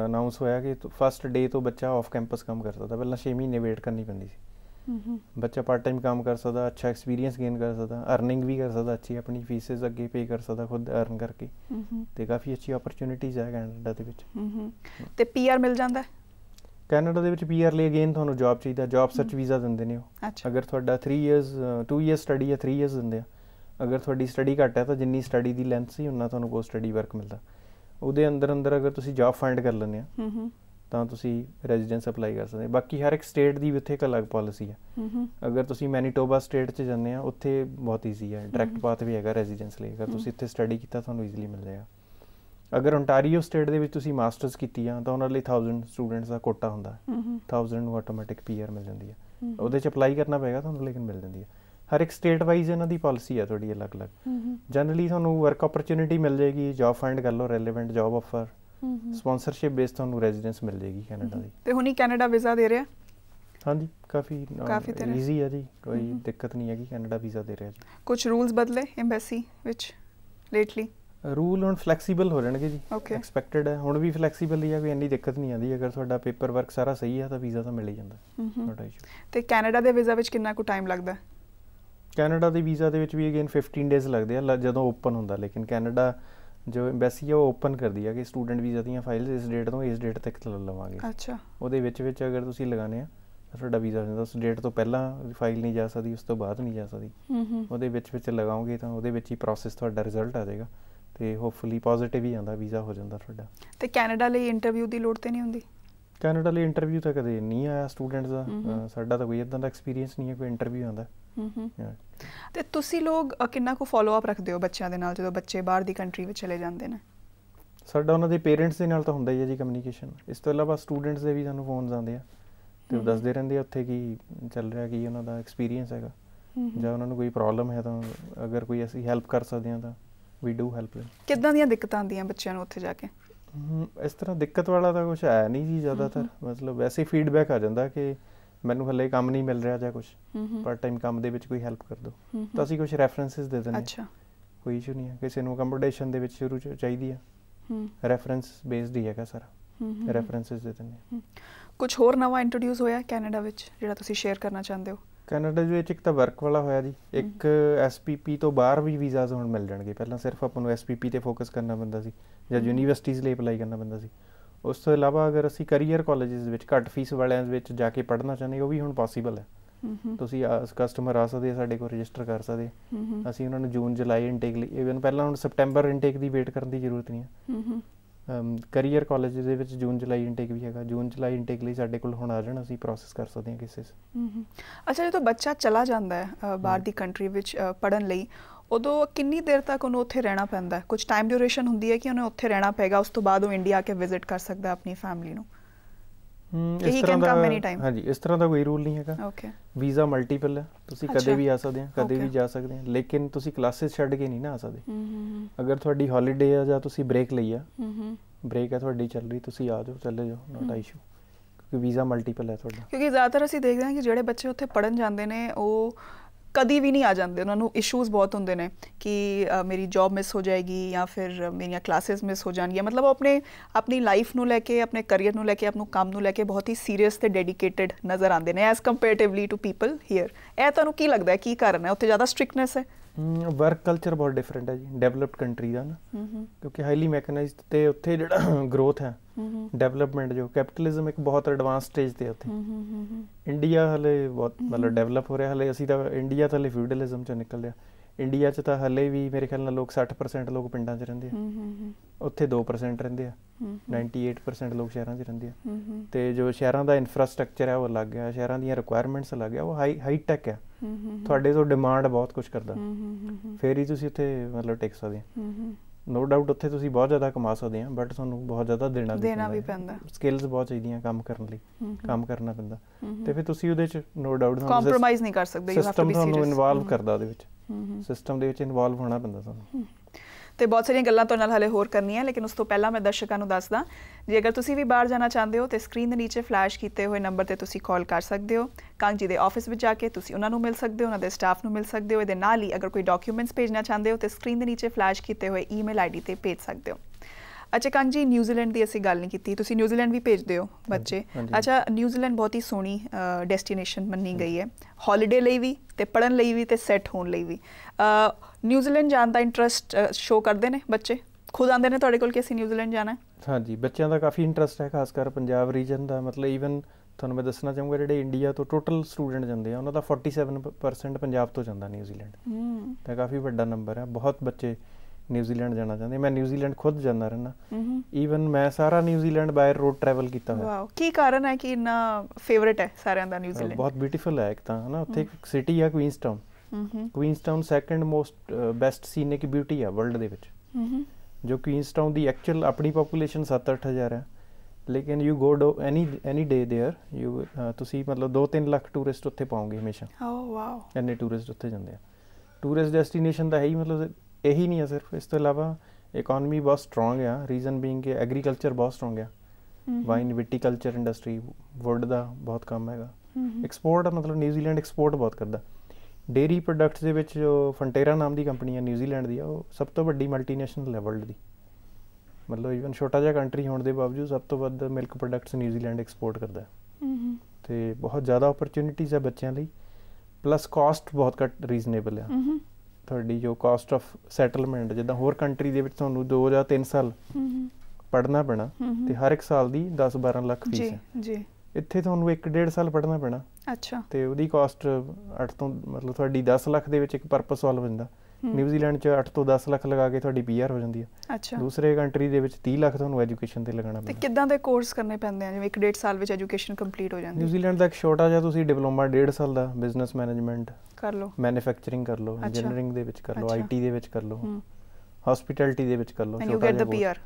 ਅਨਾਉਂਸ ਹੋਇਆ ਕਿ ਫਸਟ ਡੇ ਤੋਂ ਬੱਚਾ ਆਫ ਕੈਂਪਸ ਕੰਮ ਕਰ ਸਕਦਾ ਪਹਿਲਾਂ 6 ਮਹੀਨੇ ਵੇਟ ਕਰਨੀ ਪੈਂਦੀ ਸੀ ਬੱਚਾ ਪਾਰਟ ਟਾਈਮ ਕੰਮ ਕਰ ਸਕਦਾ ਅੱਛਾ ਐਕਸਪੀਰੀਅੰਸ ਗੇਨ ਕਰ ਸਕਦਾ ਅਰਨਿੰਗ ਵੀ ਕਰ ਸਕਦਾ ਅੱਛੀ ਆਪਣੀ ਫੀਸਸ ਅੱਗੇ ਪੇ ਕਰ ਸਕਦਾ ਖੁਦ ਅਰਨ ਕਰਕੇ ਤੇ ਕਾਫੀ ਅੱਛੀ ਓਪਰਚ्युनिटीज ਹੈ ਕੈਨੇਡਾ ਦੇ ਵਿੱਚ ਤੇ ਪੀਆਰ ਮਿਲ ਜਾਂਦਾ ਕੈਨੇਡਾ ਦੇ ਵਿੱਚ ਪੀਆਰ ਲਈ ਅਗੇਨ ਤੁਹਾਨੂੰ ਜੌਬ ਚਾਹੀਦਾ ਜੌਬ ਸਰਚ ਵੀਜ਼ਾ ਦਿੰਦੇ ਨੇ ਉਹ ਅਗਰ ਤੁਹਾਡਾ 3 ਇਅਰਸ 2 ਇਅਰਸ ਸਟੱਡੀ ਹੈ 3 ਇਅਰਸ ਦਿੰਦੇ ਆ ਅਗਰ ਤੁਹਾਡੀ ਸਟੱਡੀ ਘੱਟ ਹੈ ਤਾਂ ਜਿੰਨੀ ਸਟੱਡੀ ਦੀ ਲੈਂਥ ਸੀ ਉਨਾ ਤੁਹਾਨੂੰ ਪੋਸਟ ਸਟੱਡੀ ਵਰਕ ਮਿਲਦਾ ਉਹਦੇ ਅੰਦਰ ਅੰਦਰ ਅਗਰ ਤੁਸੀਂ ਜੌਬ ਫਾਈਂਡ ਕਰ ਲੈਂਦੇ ਆ ਤਾਂ ਤੁਸੀਂ ਰੈਜ਼ੀਡੈਂਸ ਅਪਲਾਈ ਕਰ ਸਕਦੇ ਬਾਕੀ ਹਰ ਇੱਕ ਸਟੇਟ ਦੀ ਉੱਥੇ ਇੱਕ ਅਲੱਗ ਪਾਲਿਸੀ ਹੈ ਅਗਰ ਤੁਸੀਂ ਮੈਨੀਟੋਬਾ ਸਟੇਟ 'ਚ ਜਾਂਦੇ ਆ ਉੱਥੇ ਬਹੁਤ ਈਜ਼ੀ ਹੈ ਡਾਇਰੈਕਟ ਪਾਥ ਵੀ ਹੈਗਾ ਰੈਜ਼ੀਡੈਂਸ ਲਈ ਅਗਰ ਤੁਸੀਂ ਇੱਥੇ ਸਟੱਡੀ ਕੀਤਾ ਤੁਹਾਨੂੰ ਈਜ਼ੀਲੀ ਮਿਲ ਜਾਏਗਾ ਅਗਰ ਓਨਟਾਰੀਓ ਸਟੇਟ ਦੇ ਵਿੱਚ ਤੁਸੀਂ ਮਾਸਟਰਸ ਕੀਤੀ ਆ ਤਾਂ ਉਹਨਾਂ ਲਈ 1000 ਸਟੂਡੈਂਟਸ ਦਾ ਕੋਟਾ ਹੁੰਦਾ ਹੈ 1000 ਨੂੰ ਆਟੋਮੈਟਿਕ ਪੀਆਰ ਮਿਲ ਜਾਂਦੀ ਹੈ ਉਹਦੇ 'ਚ ਅਪਲਾਈ ਕਰਨਾ ਪਏਗਾ ਤੁਹਾਨੂੰ ਲੇਕਿਨ ਮਿਲ ਜਾਂਦੀ ਹੈ ਹਰ ਇੱਕ ਸਟੇਟ ਵਾਈਜ਼ ਇਹਨਾਂ ਦੀ ਪਾਲਿਸੀ ਆ ਤੁਹਾਡੀ ਅਲੱਗ-ਅਲੱਗ ਜਨਰਲੀ ਤੁਹਾਨੂੰ ਵਰਕ ਓਪਰਚ्युनिटी ਮਿਲ ਜਾਏਗੀ ਜੌਬ ਫਾਈਂਡ ਕਰ ਲਓ relevant job offer sponsorship base ਤੁਹਾਨੂੰ ਰੈਜ਼ੀਡੈਂਸ ਮਿਲ ਜਾਏਗੀ ਕੈਨੇਡਾ ਦੀ ਤੇ ਹੁਣੀ ਕੈਨੇਡਾ ਵੀਜ਼ਾ ਦੇ ਰਿਹਾ ਹਾਂਜੀ ਕਾਫੀ ਈਜ਼ੀ ਆ ਜੀ ਕੋਈ ਦਿੱਕਤ ਨਹੀਂ ਹੈਗੀ ਕੈਨੇਡਾ ਵੀਜ਼ਾ ਦੇ ਰਿਹਾ ਜੀ ਕੁਝ ਰੂਲਸ ਬਦਲੇ ਐਮਬੈਸੀ ਵਿੱਚ ਲੇਟਲੀ ਰੂਲ ਹੁਣ ਫਲੈਕਸੀਬਲ ਹੋ ਜਾਣਗੇ ਜੀ ਐਕਸਪੈਕਟਡ ਹੈ ਹੁਣ ਵੀ ਫਲੈਕਸੀਬਲ ਹੀ ਆ ਕੋਈ ਇੰਨੀ ਦਿੱਕਤ ਨਹੀਂ ਆਉਂਦੀ ਅਗਰ ਤੁਹਾਡਾ ਪੇਪਰ ਵਰਕ ਸਾਰਾ ਸਹੀ ਆ ਤਾਂ ਵੀਜ਼ਾ ਤਾਂ ਮਿਲ ਹੀ ਜਾਂਦਾ ਨੋਟ mm-hmm। ਇਸ਼ੂ ਤੇ ਕੈਨੇਡਾ ਦੇ ਵੀਜ਼ਾ ਵਿੱਚ ਕਿੰਨਾ ਕੁ ਟਾਈਮ ਲੱਗਦਾ ਕੈਨੇਡਾ ਦੇ ਵੀਜ਼ਾ ਦੇ ਵਿੱਚ ਵੀ ਅਗੇਨ 15 ਡੇਜ਼ ਲੱਗਦੇ ਆ ਜਦੋਂ ਓਪਨ ਹੁੰਦਾ ਲੇਕਿਨ ਕੈਨੇਡਾ ਜੋ ਐਮਬੈਸੀ ਆ ਉਹ ਓਪਨ ਕਰਦੀ ਆ ਕਿ ਸਟੂਡੈਂਟ ਵੀਜ਼ਾ ਦੀਆਂ ਫਾਈਲਸ ਇਸ ਡੇਟ ਤੋਂ ਇਸ ਡੇਟ ਤੱਕ ਲਵਾਂਗੇ ਅੱਛਾ ਉਹਦੇ ਵਿੱਚ ਵਿੱਚ ਅਗਰ ਤੁਸੀਂ ਲਗਾਣੇ ਆ ਤਾਂ ਤੁਹਾਡਾ ਵੀਜ਼ਾ ਜਾਂਦਾ ਉਸ ਡੇਟ ਤੋਂ ਪਹਿਲਾਂ ਫਾਈਲ ਨਹੀਂ ਜਾ ਸਕਦੀ ਉਸ ਤੋਂ ਬਾਅਦ ਨਹੀਂ ਜਾ ਸਕਦੀ mm-hmm। ਉਹਦੇ ਵਿੱਚ ਵਿੱਚ ਲਗਾਉਂਗੇ ਤਾਂ ਉਹਦੇ ਵਿੱਚ ਹੀ ਪ੍ਰੋਸੈਸ ਤੁਹਾਡਾ ਰਿਜ਼ਲਟ ਆ ਜਾਏਗਾ ਤੇ ਹੋਪਫੁਲੀ ਪੋਜ਼ਿਟਿਵ ਹੀ ਆਂਦਾ ਵੀਜ਼ਾ ਹੋ ਜਾਂਦਾ ਤੁਹਾਡਾ ਤੇ ਕੈਨੇਡਾ ਲਈ ਇੰਟਰਵਿਊ ਦੀ ਲੋੜ ਤੇ ਨਹੀਂ ਹੁੰਦੀ ਕੈਨੇਡਾ ਲਈ ਇੰਟਰਵਿਊ ਤਾਂ ਕਦੇ ਨਹੀਂ ਆਇਆ ਸਟੂਡੈਂਟਸ ਦਾ ਸਾਡਾ ਤਾਂ ਕੋਈ ਇਦਾਂ ਦਾ ਐਕਸਪੀਰੀਅੰਸ ਨਹੀਂ ਹੈ ਕੋਈ ਇੰਟਰਵਿਊ ਆਂਦਾ ਤੇ ਤੁਸੀਂ ਲੋਕ ਕਿੰਨਾ ਕੋ ਫਾਲੋ ਅਪ ਰੱਖਦੇ ਹੋ ਬੱਚਿਆਂ ਦੇ ਨਾਲ ਜਦੋਂ ਬੱਚੇ ਬਾਹਰ ਦੀ ਕੰਟਰੀ ਵਿੱਚ ਚਲੇ ਜਾਂਦੇ ਨੇ ਸਾਡਾ ਉਹਨਾਂ ਦੇ ਪੇਰੈਂਟਸ ਦੇ ਨਾਲ ਤਾਂ ਹੁੰਦਾ ਹੀ ਹੈ ਜੀ ਕਮਿਊਨੀਕੇਸ਼ਨ ਇਸ ਤੋਂ ਇਲਾਵਾ ਸਟੂਡੈਂਟਸ ਦੇ ਵੀ ਸਾਨੂੰ ਫੋਨਸ ਆਉਂਦੇ ਆ ਤੇ ਉਹ ਦੱਸਦੇ ਰਹਿੰਦੇ ਆ ਉੱਥੇ ਕੀ ਚੱਲ ਰਿਹਾ ਕੀ ਉਹਨਾਂ ਦਾ ਐਕਸਪੀਰੀਅੰਸ ਹੈਗਾ ਜਾਂ ਉਹਨਾਂ ਨੂੰ ਕੋਈ ਪ੍ਰੋਬਲਮ ਹੈ ਤਾਂ ਅਗਰ ਕੋਈ ਅਸੀਂ ਹੈਲਪ ਕਰ ਸਕਦੇ ਹਾਂ ਤਾਂ ਵੀ ਡੂ ਹੈਲਪ ਦੇ ਕਿੱਦਾਂ ਦੀਆਂ ਦਿੱਕਤਾਂ ਆਉਂਦੀਆਂ ਬੱਚਿਆਂ ਨੂੰ ਉੱਥੇ ਜਾ ਕੇ ਇਸ ਤਰ੍ਹਾਂ ਦਿੱਕਤ ਵਾਲਾ ਤਾਂ ਕੁਝ ਆਇਆ ਨਹੀਂ ਜੀ ਜ਼ਿਆਦਾਤਰ ਮਤਲਬ ਵੈਸੇ ਫੀਡਬੈਕ ਆ ਜਾਂਦਾ ਕਿ ਮੈਨੂੰ ਹੱਲੇ ਕੰਮ ਨਹੀਂ ਮਿਲ ਰਿਹਾ ਜਾਂ ਕੁਝ ਪਾਰਟ ਟਾਈਮ ਕੰਮ ਦੇ ਵਿੱਚ ਕੋਈ ਹੈਲਪ ਕਰ ਦਿਓ ਤਾਂ ਅਸੀਂ ਕੁਝ ਰੈਫਰੈਂਸਸ ਦੇ ਦਿੰਦੇ ਅੱਛਾ ਕੋਈ ਇਸ਼ੂ ਨਹੀਂ ਹੈ ਕਿਸੇ ਨੂੰ ਅਕਮੋਡੇਸ਼ਨ ਦੇ ਵਿੱਚ ਸ਼ੁਰੂ ਚ ਚਾਹੀਦੀ ਆ ਰੈਫਰੈਂਸ ਬੇਸਡ ਹੀ ਹੈਗਾ ਸਾਰਾ ਰੈਫਰੈਂਸਸ ਦੇ ਦਿੰਦੇ ਕੁਝ ਹੋਰ ਨਵਾਂ ਇੰਟਰੋਡਿਊਸ ਹੋਇਆ ਕੈਨੇਡਾ ਵਿੱਚ ਜਿਹੜਾ ਤੁਸੀਂ ਸ਼ੇਅਰ ਕਰਨਾ ਚਾਹੁੰਦੇ ਹੋ ਕੈਨੇਡਾ ਜੋ ਇੱਕ ਤਾਂ ਵਰਕ ਵਾਲਾ ਹੋਇਆ ਜੀ ਇੱਕ ਐਸਪੀਪੀ ਤੋਂ ਬਾਹਰ ਵੀ ਵੀਜ਼ਾਸ ਹੁਣ ਮਿਲ ਜਾਣਗੇ ਪਹਿਲਾਂ ਸਿਰਫ ਆਪਾਂ ਨੂੰ ਐਸਪੀਪੀ ਤੇ ਫੋਕਸ ਕਰਨਾ ਪੈਂਦਾ ਸੀ ਜਾਂ ਯੂਨੀਵਰਸਿਟੀਆਂ ਲਈ ਅਪਲਾਈ ਕਰਨਾ ਪੈਂਦਾ ਸੀ ਉਸ ਤੋਂ ਇਲਾਵਾ ਅਗਰ ਅਸੀਂ ਕੈਰੀਅਰ ਕਾਲਜਸ ਵਿੱਚ ਘੱਟ ਫੀਸ ਵਾਲਿਆਂ ਦੇ ਵਿੱਚ ਜਾ ਕੇ ਪੜ੍ਹਨਾ ਚਾਹੁੰਦੇ ਉਹ ਵੀ ਹੁਣ ਪੋਸੀਬਲ ਹੈ ਤੁਸੀਂ ਆਸ ਕਸਟਮਰ ਆ ਸਕਦੇ ਸਾਡੇ ਕੋਲ ਰਜਿਸਟਰ ਕਰ ਸਕਦੇ ਅਸੀਂ ਉਹਨਾਂ ਨੂੰ ਜੂਨ ਜੁਲਾਈ ਇਨਟੇਕ ਲਈ ਇਵਨ ਪਹਿਲਾਂ ਹੁਣ ਸਪਟੈਂਬਰ ਇਨਟੇਕ ਦੀ ਵੇਟ ਕਰਨ ਦੀ ਜ਼ਰੂਰਤ ਨਹੀਂ ਹੈ ਕਰੀਅਰ ਕਾਲਜ ਦੇ ਵਿੱਚ ਜੂਨ ਜੁਲਾਈ ਇਨਟੇਕ ਵੀ ਹੈਗਾ ਜੂਨ ਜੁਲਾਈ ਇਨਟੇਕ ਲਈ ਸਾਡੇ ਕੋਲ ਹੁਣ ਆ ਜਾਣ ਅਸੀਂ ਪ੍ਰੋਸੈਸ ਕਰ ਸਕਦੇ ਹਾਂ ਕਿਸੇ ਕੇਸਿਸ ਅੱਛਾ ਤਾਂ ਬੱਚਾ ਚਲਾ ਜਾਂਦਾ ਹੈ ਬਾਹਰ ਦੀ ਕੰਟਰੀ ਵਿੱਚ ਪੜਨ ਲਈ ਉਦੋਂ ਕਿੰਨੀ ਦੇਰ ਤੱਕ ਉਹਨੂੰ ਉੱਥੇ ਰਹਿਣਾ ਪੈਂਦਾ ਹੈ ਕੁਝ ਟਾਈਮ ਡਿਊਰੇਸ਼ਨ ਹੁੰਦੀ ਹੈ ਕਿ ਉਹਨੇ ਉੱਥੇ ਰਹਿਣਾ ਪੈਗਾ ਉਸ ਤੋਂ ਬਾਅਦ ਉਹ ਇੰਡੀਆ ਆ ਕੇ ਵਿਜ਼ਿਟ ਕਰ ਸਕਦਾ ਆਪਣੀ ਫੈਮਿਲੀ ਨੂੰ ਇਸ ਤਰ੍ਹਾਂ ਦਾ ਹਾਂਜੀ ਇਸ ਤਰ੍ਹਾਂ ਦਾ ਕੋਈ ਰੂਲ ਨਹੀਂ ਹੈਗਾ ਓਕੇ ਵੀਜ਼ਾ ਮਲਟੀਪਲ ਹੈ ਤੁਸੀਂ ਕਦੇ ਵੀ ਆ ਸਕਦੇ ਹੋ ਕਦੇ ਵੀ ਜਾ ਸਕਦੇ ਹੋ ਲੇਕਿਨ ਤੁਸੀਂ ਕਲਾਸਿਸ ਛੱਡ ਕੇ ਨਹੀਂ ਨਾ ਆ ਸਕਦੇ ਅਗਰ ਤੁਹਾਡੀ ਹੌਲੀਡੇ ਆ ਜਾਂ ਤੁਸੀਂ ਬ੍ਰੇਕ ਲਈ ਆ ਬ੍ਰੇਕ ਹੈ ਤੁਹਾਡੀ ਚੱਲ ਰਹੀ ਤੁਸੀਂ ਆ ਜਾਓ ਚੱਲੇ ਜਾਓ ਨਾਟ ਆ ਇਸ਼ੂ ਕਿਉਂਕਿ ਵੀਜ਼ਾ ਮਲਟੀਪਲ ਹੈ ਤੁਹਾਡਾ ਕਿਉਂਕਿ ਜ਼ਿਆਦਾਤਰ ਅਸੀਂ ਦੇਖਦੇ ਹਾਂ ਕਿ ਜਿਹੜੇ ਬੱਚੇ ਉੱਥੇ ਪੜਨ ਜਾਂਦੇ ਨੇ ਉਹ ਕਦੀ ਵੀ ਨਹੀਂ ਆ ਜਾਂਦੇ ਉਹਨਾਂ ਨੂੰ ਇਸ਼ੂਜ਼ ਬਹੁਤ ਹੁੰਦੇ ਨੇ ਕਿ ਮੇਰੀ ਜੌਬ ਮਿਸ ਹੋ ਜਾਏਗੀ ਜਾਂ ਫਿਰ ਮੇਰੀਆਂ ਕਲਾਸਿਸ ਮਿਸ ਹੋ ਜਾਣਗੀਆਂ ਮਤਲਬ ਉਹ ਆਪਣੇ ਆਪਣੀ ਲਾਈਫ ਨੂੰ ਲੈ ਕੇ ਆਪਣੇ ਕੈਰੀਅਰ ਨੂੰ ਲੈ ਕੇ ਆਪਣੇ ਕੰਮ ਨੂੰ ਲੈ ਕੇ ਬਹੁਤ ਹੀ ਸੀਰੀਅਸ ਤੇ ਡੈਡੀਕੇਟਿਡ ਨਜ਼ਰ ਆਉਂਦੇ ਨੇ as comparatively to people here ਇਹ ਤੁਹਾਨੂੰ ਕੀ ਲੱਗਦਾ ਹੈ ਕੀ ਕਾਰਨ ਹੈ ਉੱਥੇ ਜ਼ਿਆਦਾ ਸਟ੍ਰਿਕਨੈਸ ਹੈ ਵਰਕ ਕਲਚਰ ਬਹੁਤ ਡਿਫਰੈਂਟ ਹੈ ਜੀ ਡਿਵੈਲਪਡ ਕੰਟਰੀ ਦਾ ਨਾ ਕਿਉਂਕਿ ਹਾਈਲੀ ਮੈਕਨਾਈਜ਼ਡ ਤੇ ਉੱਥੇ ਜਿਹੜਾ ਗਰੋਥ ਹੈ ਡਿਵੈਲਪਮੈਂਟ ਜੋ ਕੈਪੀਟਲਿਜ਼ਮ ਇੱਕ ਬਹੁਤ ਐਡਵਾਂਸ ਸਟੇਜ ਤੇ ਉੱਥੇ ਇੰਡੀਆ ਹਲੇ ਬਹੁਤ ਮਤਲਬ ਡਿਵੈਲਪ ਹੋ ਰਿਹਾ ਹਲੇ ਅਸੀਂ ਤਾਂ ਇੰਡੀਆ ਤਾਂ ਹਲੇ ਫਿਊਡਲਿਜ਼ਮ ਚੋਂ ਨਿਕਲ ਲਿਆ ਇੰਡੀਆ 'ਚ ਤਾਂ ਹਲੇ ਵੀ ਮੇਰੇ ਖਿਆਲ ਨਾਲ ਲੋਕ 60% ਲੋਕ ਪਿੰਡਾਂ 'ਚ ਰਹਿੰਦੇ ਆ ਉੱਥੇ 2% ਰਹਿੰਦੇ ਆ 98% ਲੋਕ ਸ਼ਹਿਰਾਂ 'ਚ ਰਹਿੰਦੇ ਆ ਤੇ ਜੋ ਸ਼ਹਿਰਾਂ ਦਾ ਇਨਫਰਾਸਟ੍ਰਕਚਰ ਹੈ ਉਹ ਅਲੱਗ ਹੈ ਸ਼ਹਿਰਾਂ ਦੀਆਂ ਰਿਕੁਆਇਰਮੈਂਟਸ ਅਲੱਗ ਹੈ ਉਹ ਹਾਈ ਹਾਈ ਟੈਕ ਹੈ ਤੁਹਾਡੇ ਤੋਂ ਡਿਮਾਂਡ ਬਹੁਤ ਕੁਝ ਕਰਦਾ ਫੇਰ ਹੀ ਤੁਸੀਂ ਉੱਥੇ ਮਤਲਬ ਟਿਕ ਸਕਦੇ ਹੋ ਨੋ ਡਾਊਟ ਉੱਥੇ ਤੁਸੀਂ ਬਹੁਤ ਜ਼ਿਆਦਾ ਕਮਾ ਸਕਦੇ ਆ ਬਟ ਤੁਹਾਨੂੰ ਬਹੁਤ ਜ਼ਿਆਦਾ ਦੇਣਾ ਵੀ ਦੇਣਾ ਵੀ ਪੈਂਦਾ ਸਕਿੱਲਸ ਬਹੁਤ ਚਾਹੀਦੀਆਂ ਕੰਮ ਕਰਨ ਲਈ ਕੰਮ ਕਰਨਾ ਪੈਂਦਾ ਤੇ ਫਿਰ ਤੁਸੀਂ ਉਹਦੇ ਚ ਨੋ ਡਾਊਟ ਤੁਹਾਨੂੰ ਕੰਪਰੋਮਾਈਜ਼ ਨਹੀਂ ਕਰ ਸਕਦੇ you have to be serious system ਤੁਹਾਨੂੰ ਇਨਵੋਲਵ ਕਰਦਾ ਉਹਦੇ ਵਿੱਚ ਸਿਸਟਮ ਦੇ ਵਿੱਚ ਇਨਵੋਲਵ ਹੋਣਾ ਪੈਂਦਾ ਤੁਹਾਨੂੰ ਤੇ ਬਹੁਤ ਸਾਰੀਆਂ ਗੱਲਾਂ ਤੁਹਾਡੇ ਨਾਲ ਹਲੇ ਹੋਰ ਕਰਨੀਆਂ ਲੇਕਿਨ ਉਸ ਤੋਂ ਪਹਿਲਾਂ ਮੈਂ ਦਰਸ਼ਕਾਂ ਨੂੰ ਦੱਸਦਾ ਜੇ ਅਗਰ ਤੁਸੀਂ ਵੀ ਬਾਹਰ ਜਾਣਾ ਚਾਹੁੰਦੇ ਹੋ ਤੇ ਸਕਰੀਨ ਦੇ ਨੀਚੇ ਫਲੈਸ਼ ਕੀਤੇ ਹੋਏ ਨੰਬਰ ਤੇ ਤੁਸੀਂ ਕਾਲ ਕਰ ਸਕਦੇ ਹੋ ਕਾਂਜੀ ਜੀ ਦੇ ਆਫਿਸ ਵਿੱਚ ਜਾ ਕੇ ਤੁਸੀਂ ਉਹਨਾਂ ਨੂੰ ਮਿਲ ਸਕਦੇ ਹੋ ਉਹਨਾਂ ਦੇ ਸਟਾਫ ਨੂੰ ਮਿਲ ਸਕਦੇ ਹੋ ਇਹਦੇ ਨਾਲ ਹੀ ਅਗਰ ਕੋਈ ਡਾਕੂਮੈਂਟਸ ਭੇਜਣਾ ਚਾਹੁੰਦੇ ਹੋ ਤੇ ਸਕਰੀਨ ਦੇ ਨੀਚੇ ਫਲੈਸ਼ ਕੀਤੇ ਹੋਏ ਈਮੇਲ ਆਈਡੀ ਤੇ ਭੇਜ ਸਕਦੇ ਹੋ ਅੱਛਾ ਕੰਗ ਜੀ ਨਿਊਜ਼ੀਲੈਂਡ ਦੀ ਅਸੀਂ ਗੱਲ ਨਹੀਂ ਕੀਤੀ ਤੁਸੀਂ ਨਿਊਜ਼ੀਲੈਂਡ ਵੀ ਭੇਜਦੇ ਹੋ ਬੱਚੇ ਅੱਛਾ ਨਿਊਜ਼ੀਲੈਂਡ ਬਹੁਤ ਹੀ ਸੋਹਣੀ ਡੈਸਟੀਨੇਸ਼ਨ ਮੰਨੀ ਗਈ ਹੈ ਹੌਲੀਡੇ ਲਈ ਵੀ ਤੇ ਪੜਨ ਲਈ ਵੀ ਤੇ ਸੈੱਟ ਹੋਣ ਲਈ ਵੀ ਨਿਊਜ਼ੀਲੈਂਡ ਜਾਣ ਦਾ ਇੰਟਰਸਟ ਸ਼ੋ ਕਰਦੇ ਨੇ ਬੱਚੇ ਖੁਦ ਆਂਦੇ ਨੇ ਤੁਹਾਡੇ ਕੋਲ ਕਿ ਅਸੀਂ ਨਿਊਜ਼ੀਲੈਂਡ ਜਾਣਾ ਹੈ ਹਾਂਜੀ ਬੱਚਿਆਂ ਦਾ ਕਾਫੀ ਇੰਟਰਸਟ ਹੈ ਖਾਸ ਕਰ ਪੰਜਾਬ ਰੀਜਨ ਦਾ ਮਤਲਬ ਇਵਨ ਤੁਹਾਨੂੰ ਮੈਂ ਦੱਸਣਾ ਚਾਹੂੰਗਾ ਜਿਹੜੇ ਇੰਡੀਆ ਤੋਂ ਟੋਟਲ ਸਟੂਡੈਂਟ ਜਾਂਦੇ ਆ ਉਹਨਾਂ ਦਾ 47% ਪੰਜਾਬ ਤੋਂ ਜਾਂਦਾ ਨਿਊਜ਼ੀਲੈਂਡ ਤਾਂ ਕਾਫੀ ਵੱਡਾ ਨੰਬਰ ਹੈ ਬਹੁਤ ਬੱਚੇ ਨਿਊਜ਼ੀਲੈਂਡ ਜਾਣਾ ਚਾਹੁੰਦੇ ਮੈਂ ਨਿਊਜ਼ੀਲੈਂਡ ਖੁਦ ਜਾਂਦਾ ਰਹਿਣਾ ਈਵਨ ਮੈਂ ਸਾਰਾ ਨਿਊਜ਼ੀਲੈਂਡ ਬਾਏ ਰੋਡ ਟਰੈਵਲ ਕੀਤਾ ਹੋਇਆ ਵਾਓ ਕੀ ਕਾਰਨ ਹੈ ਕਿ ਇੰਨਾ ਫੇਵਰਿਟ ਹੈ ਸਾਰਿਆਂ ਦਾ ਨਿਊਜ਼ੀਲੈਂਡ ਬਹੁਤ ਬਿਊਟੀਫੁਲ ਹੈ ਇੱਕ ਤਾਂ ਹਨਾ ਉੱਥੇ ਇੱਕ ਸਿਟੀ ਹੈ Queenstown Queenstown second most best scenic beauty ਆ ਵਰਲਡ ਦੇ ਵਿੱਚ ਜੋ ਕੁਈਨਸਟਾਊਨ ਦੀ ਐਕਚੁਅਲ ਆਪਣੀ ਪੋਪੂਲੇਸ਼ਨ 7-8000 ਹੈ ਲੇਕਿਨ you go do any any day there you ਤੁਸੀਂ ਮਤਲਬ 2-3 ਲੱਖ ਟੂਰਿਸਟ ਉੱਥੇ ਪਾਉਂਗੇ ਹਮੇਸ਼ਾ ਓ ਵਾਓ ਐਨੇ ਟੂਰਿਸਟ ਉੱਥੇ ਜਾਂਦੇ ਆ ਟੂਰਿਸਟ ਡੈਸਟੀਨੇਸ਼ਨ ਤਾਂ ਹੈ ਹੀ ਮਤਲਬ ਇਹੀ ਨਹੀਂ ਹੈ ਸਿਰਫ ਇਸ ਤੋਂ ਇਲਾਵਾ ਇਕਨੋਮੀ ਬਹੁਤ ਸਟਰੋਂਗ ਆ ਰੀਜ਼ਨ ਬੀਇੰਗ ਕਿ ਐਗਰੀਕਲਚਰ ਬਹੁਤ ਸਟਰੋਂਗ ਆ ਵਾਈਨ ਵਿਟੀਕਲਚਰ ਇੰਡਸਟਰੀ ਵੁੱਡ ਦਾ ਬਹੁਤ ਕੰਮ ਹੈਗਾ ਐਕਸਪੋਰਟ ਮਤਲਬ ਨਿਊਜ਼ੀਲੈਂਡ ਐਕਸਪੋਰਟ ਬਹੁਤ ਕਰਦਾ ਡੇਰੀ ਪ੍ਰੋਡਕਟਸ ਦੇ ਵਿੱਚ ਜੋ ਫੰਟੇਰਾ ਨਾਮ ਦੀ ਕੰਪਨੀ ਹੈ ਨਿਊਜ਼ੀਲੈਂਡ ਦੀ ਆ ਉਹ ਸਭ ਤੋਂ ਵੱਡੀ ਮਲਟੀਨੈਸ਼ਨਲ ਲੈਵਲ ਵਰਲਡ ਦੀ ਮਤਲਬ ਇਵਨ ਛੋਟਾ ਜਿਹਾ ਕੰਟਰੀ ਹੋਣ ਦੇ ਬਾਵਜੂਦ ਸਭ ਤੋਂ ਵੱਧ ਮਿਲਕ ਪ੍ਰੋਡਕਟਸ ਨਿਊਜ਼ੀਲੈਂਡ ਐਕਸਪੋਰਟ ਕਰਦਾ ਹੈ ਤੇ ਬਹੁਤ ਜ਼ਿਆਦਾ ਓਪਰਚ्युनिटीज ਹੈ ਬੱਚਿਆਂ ਲਈ ਪਲੱਸ ਕਾਸਟ ਬਹੁਤ ਘੱਟ ਰੀਜ਼ਨੇਬਲ ਆ ਤੁਹਾਡੀ ਜੋ ਕਾਸਟ ਆਫ ਸੈਟਲਮੈਂਟ ਜਿੱਦਾਂ ਹੋਰ ਕੰਟਰੀ ਦੇ ਵਿੱਚ ਤੁਹਾਨੂੰ 2 ਜਾਂ 3 ਸਾਲ ਪੜਨਾ ਪੈਣਾ ਤੇ ਹਰ ਇੱਕ ਸਾਲ ਦੀ 10-12 ਲੱਖ ਫੀਸ ਹੈ ਜੀ ਜੀ ਇੱਥੇ ਤੁਹਾਨੂੰ 1.5 ਸਾਲ ਪੜਨਾ ਪੈਣਾ ਅੱਛਾ ਤੇ ਉਹਦੀ ਕਾਸਟ 8 ਤੋਂ ਮਤਲਬ ਤੁਹਾਡੀ 10 ਲੱਖ ਦੇ ਵਿੱਚ ਇੱਕ ਪਰਪਸ ਸੋਲਵ ਹੁੰਦਾ ਨਿਊਜ਼ੀਲੈਂਡ 'ਚ 8 ਤੋਂ 10 ਲੱਖ ਲਗਾ ਕੇ ਤੁਹਾਡੀ ਪੀਆਰ ਹੋ ਜਾਂਦੀ ਹੈ ਅੱਛਾ ਦੂਸਰੇ ਕੰਟਰੀ ਦੇ ਵਿੱਚ 30 ਲੱਖ ਤੁਹਾਨੂੰ ਐਜੂਕੇਸ਼ਨ ਤੇ ਲਗਾਉਣਾ ਪੈਂਦਾ ਤੇ ਕਿੱਦਾਂ ਦੇ ਕੋਰਸ ਕਰਨੇ ਪੈਂਦੇ ਆ ਜਿਵੇਂ 1.5 ਸਾਲ ਵਿੱਚ ਐਜੂਕੇਸ਼ਨ ਕੰਪਲੀਟ ਹੋ ਜਾਂਦੀ ਹੈ ਨਿਊਜ਼ੀਲੈਂਡ ਦਾ ਇੱਕ ਛੋਟਾ ਜਿਹਾ ਤੁਸੀਂ ਡਿਪਲੋਮਾ 1.5 ਸਾਲ ਦਾ ਬਿਜ਼ਨਸ ਮੈਨੇਜਮੈਂਟ ਕਰ ਲਓ ਮੈਨੂਫੈਕਚਰਿੰਗ ਕਰ ਲਓ ਇੰਜੀਨੀਅਰਿੰਗ ਦੇ ਵਿੱਚ ਕਰ ਲਓ ਆਈਟੀ ਦੇ ਵਿੱਚ ਕਰ ਲਓ ਹਸਪੀਟੈਲਿਟੀ ਦੇ ਵਿੱਚ ਕਰ ਲਓ you get the PR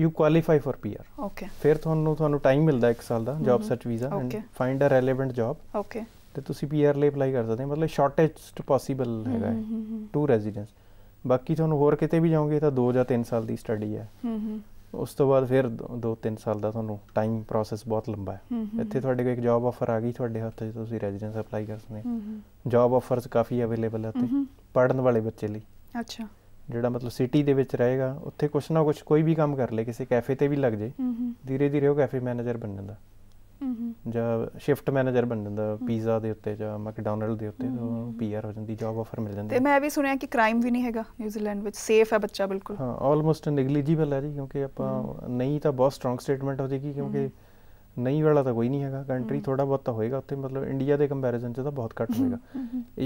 you qualify for PR okay ਫਿਰ ਤੁਹਾਨੂੰ ਤੁਹਾਨੂੰ ਟਾਈਮ ਮਿਲਦਾ 1 ਸਾਲ ਦਾ job search visa and find a relevant job okay ਤੇ ਤੁਸੀਂ ਪੀਆਰ ਲਈ ਅਪਲਾਈ ਕਰ ਸਕਦੇ ਹੋ ਮਤਲਬ ਸ਼ਾਰਟੈਸਟ ਪੋਸੀਬਲ mm-hmm, ਹੈਗਾ ਟੂ ਰੈਜ਼ੀਡੈਂਸ mm-hmm, mm-hmm। ਬਾਕੀ ਤੁਹਾਨੂੰ ਹੋਰ ਕਿਤੇ ਵੀ ਜਾਓਗੇ ਤਾਂ 2 ਜਾਂ 3 ਸਾਲ ਦੀ ਸਟੱਡੀ ਹੈ ਉਸ ਤੋਂ ਬਾਅਦ ਫਿਰ 2-3 ਸਾਲ ਦਾ ਤੁਹਾਨੂੰ ਟਾਈਮ ਪ੍ਰੋਸੈਸ ਬਹੁਤ ਲੰਬਾ ਹੈ ਇੱਥੇ ਤੁਹਾਡੇ ਕੋਲ ਇੱਕ ਜੌਬ ਆਫਰ ਆ ਗਈ ਤੁਹਾਡੇ ਹੱਥ 'ਚ ਤੁਸੀਂ ਰੈਜ਼ੀਡੈਂਸ ਅਪਲਾਈ ਕਰ ਸਕਦੇ ਹੋ ਜੌਬ ਆਫਰਸ ਕਾਫੀ ਅਵੇਲੇਬਲ ਹੈ ਤੇ ਪੜਨ ਵਾਲੇ ਬੱਚੇ ਲਈ ਅੱਛਾ ਜਿਹੜਾ ਮਤਲਬ ਸਿਟੀ ਦੇ ਵਿੱਚ ਰਹੇਗਾ ਉੱਥੇ ਕੁਛ ਨਾ ਕੁਛ ਕੋਈ ਵੀ ਕੰਮ ਕਰ ਲੇ ਕਿਸੇ ਕੈਫੇ ਤੇ ਵੀ ਲੱਗ ਜੇ ਧੀਰੇ ਧੀਰੇ ਉਹ ਕੈਫੇ ਮੈਨੇਜਰ ਬਣ ਜਾਂਦਾ ਜਾਂ ਸ਼ਿਫਟ ਮੈਨੇਜਰ ਬਣ ਜਾਂਦਾ ਪੀਜ਼ਾ ਦੇ ਉੱਤੇ ਜਾਂ ਮੈਕਡੋਨਲਡ ਦੇ ਉੱਤੇ ਤਾਂ ਪੀਆਰ ਹੋ ਜਾਂਦੀ ਜੌਬ ਆਫਰ ਮਿਲ ਜਾਂਦੀ ਤੇ ਮੈਂ ਵੀ ਸੁਣਿਆ ਕਿ ਕ੍ਰਾਈਮ ਵੀ ਨਹੀਂ ਹੈਗਾ ਨਿਊਜ਼ੀਲੈਂਡ ਵਿੱਚ ਸੇਫ ਹੈ ਬੱਚਾ ਬਿਲਕੁਲ ਹਾਂ ਆਲਮੋਸਟ ਨੈਗਲੀਜੀਬਲ ਹੈ ਜੀ ਕਿਉਂਕਿ ਆਪਾਂ ਨਹੀਂ ਤਾਂ ਬਹੁਤ ਸਟਰੋਂਗ ਸਟੇਟਮੈਂਟ ਹੋ ਜੇਗੀ ਕਿਉਂਕਿ ਨਹੀਂ ਵਾਲਾ ਤਾਂ ਕੋਈ ਨਹੀਂ ਹੈਗਾ ਕੰਟਰੀ ਥੋੜਾ ਬਹੁਤ ਤਾਂ ਹੋਏਗਾ ਉੱਥੇ ਮਤਲਬ ਇੰਡੀਆ ਦੇ ਕੰਪੈਰੀਜ਼ਨ 'ਚ ਤਾਂ ਬਹੁਤ ਘੱਟ ਹੋਏਗਾ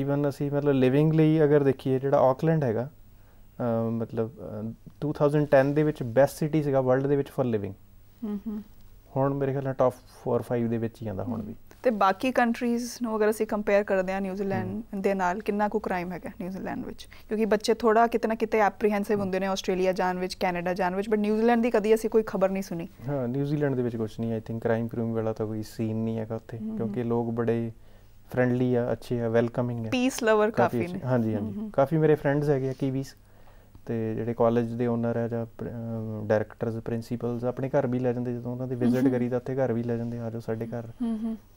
ਈਵਨ ਅਸੀਂ ਮਤਲਬ ਲਿਵਿੰਗ ਲਈ ਅਗਰ ਦੇਖੀਏ ਜਿਹੜਾ ਆਕਲੈਂਡ ਹੈਗਾ ਮਤਲਬ 2010 ਦੇ ਵਿੱਚ ਬੈਸਟ ਸਿਟੀ ਸੀਗਾ ਵਰਲਡ ਦੇ ਵਿੱਚ ਫॉर ਲਿਵਿੰਗ ਹੁਣ ਮੇਰੇ ਖਿਆਲ ਨਾਲ ਟਾਪ 4 5 ਦੇ ਵਿੱਚ ਹੀ ਆਂਦਾ ਹੁਣ ਵੀ ਤੇ ਬਾਕੀ ਕੰਟਰੀਜ਼ ਨੂੰ ਅਗਰ ਅਸੀਂ ਕੰਪੇਅਰ ਕਰਦੇ ਆ ਨਿਊਜ਼ੀਲੈਂਡ ਦੇ ਨਾਲ ਕਿੰਨਾ ਕੁ ਕ੍ਰਾਈਮ ਹੈਗਾ ਨਿਊਜ਼ੀਲੈਂਡ ਵਿੱਚ ਕਿਉਂਕਿ ਬੱਚੇ ਥੋੜਾ ਕਿਤਨਾ ਕਿਤੇ ਐਪਰੀਹੈਂਸਿਵ ਹੁੰਦੇ ਨੇ ਆਸਟ੍ਰੇਲੀਆ ਜਾਣ ਵਿੱਚ ਕੈਨੇਡਾ ਜਾਣ ਵਿੱਚ ਬਟ ਨਿਊਜ਼ੀਲੈਂਡ ਦੀ ਕਦੀ ਅਸੀਂ ਕੋਈ ਖਬਰ ਨਹੀਂ ਸੁਣੀ ਹਾਂ ਨਿਊਜ਼ੀਲੈਂਡ ਦੇ ਵਿੱਚ ਕੁਝ ਨਹੀਂ ਆਈ ਥਿੰਕ ਕ੍ਰਾਈਮ ਕ੍ਰੂਮ ਵਾਲਾ ਤਾਂ ਕੋਈ ਸੀਨ ਨਹੀਂ ਹੈਗਾ ਉੱਥੇ ਕਿਉਂਕਿ ਲੋਕ ਬੜੇ ਫ੍ਰੈਂਡਲੀ ਆ ਅੱਛੇ ਆ ਵੈਲਕਮਿੰਗ ਆ ਪੀਸ ਲਵਰ ਕਾਫੀ ਨੇ ਹਾਂਜੀ ਹਾਂਜੀ ਕਾਫੀ ਮੇਰੇ ਫਰੈਂਡਸ ਹੈਗੇ ਆ ਕੀਵੀਸ ਤੇ ਜਿਹੜੇ ਕਾਲਜ ਦੇ ਓਨਰ ਹੈ ਜਾਂ ਡਾਇਰੈਕਟਰਸ ਪ੍ਰਿੰਸੀਪਲਸ ਆਪਣੇ ਘਰ ਵੀ ਲੈ ਜਾਂਦੇ ਜਦੋਂ ਉਹਨਾਂ ਦੇ ਵਿਜ਼ਿਟ ਕਰੀਦਾ ਉੱਥੇ ਘਰ ਵੀ ਲੈ ਜਾਂਦੇ ਆ ਜੋ ਸਾਡੇ ਘਰ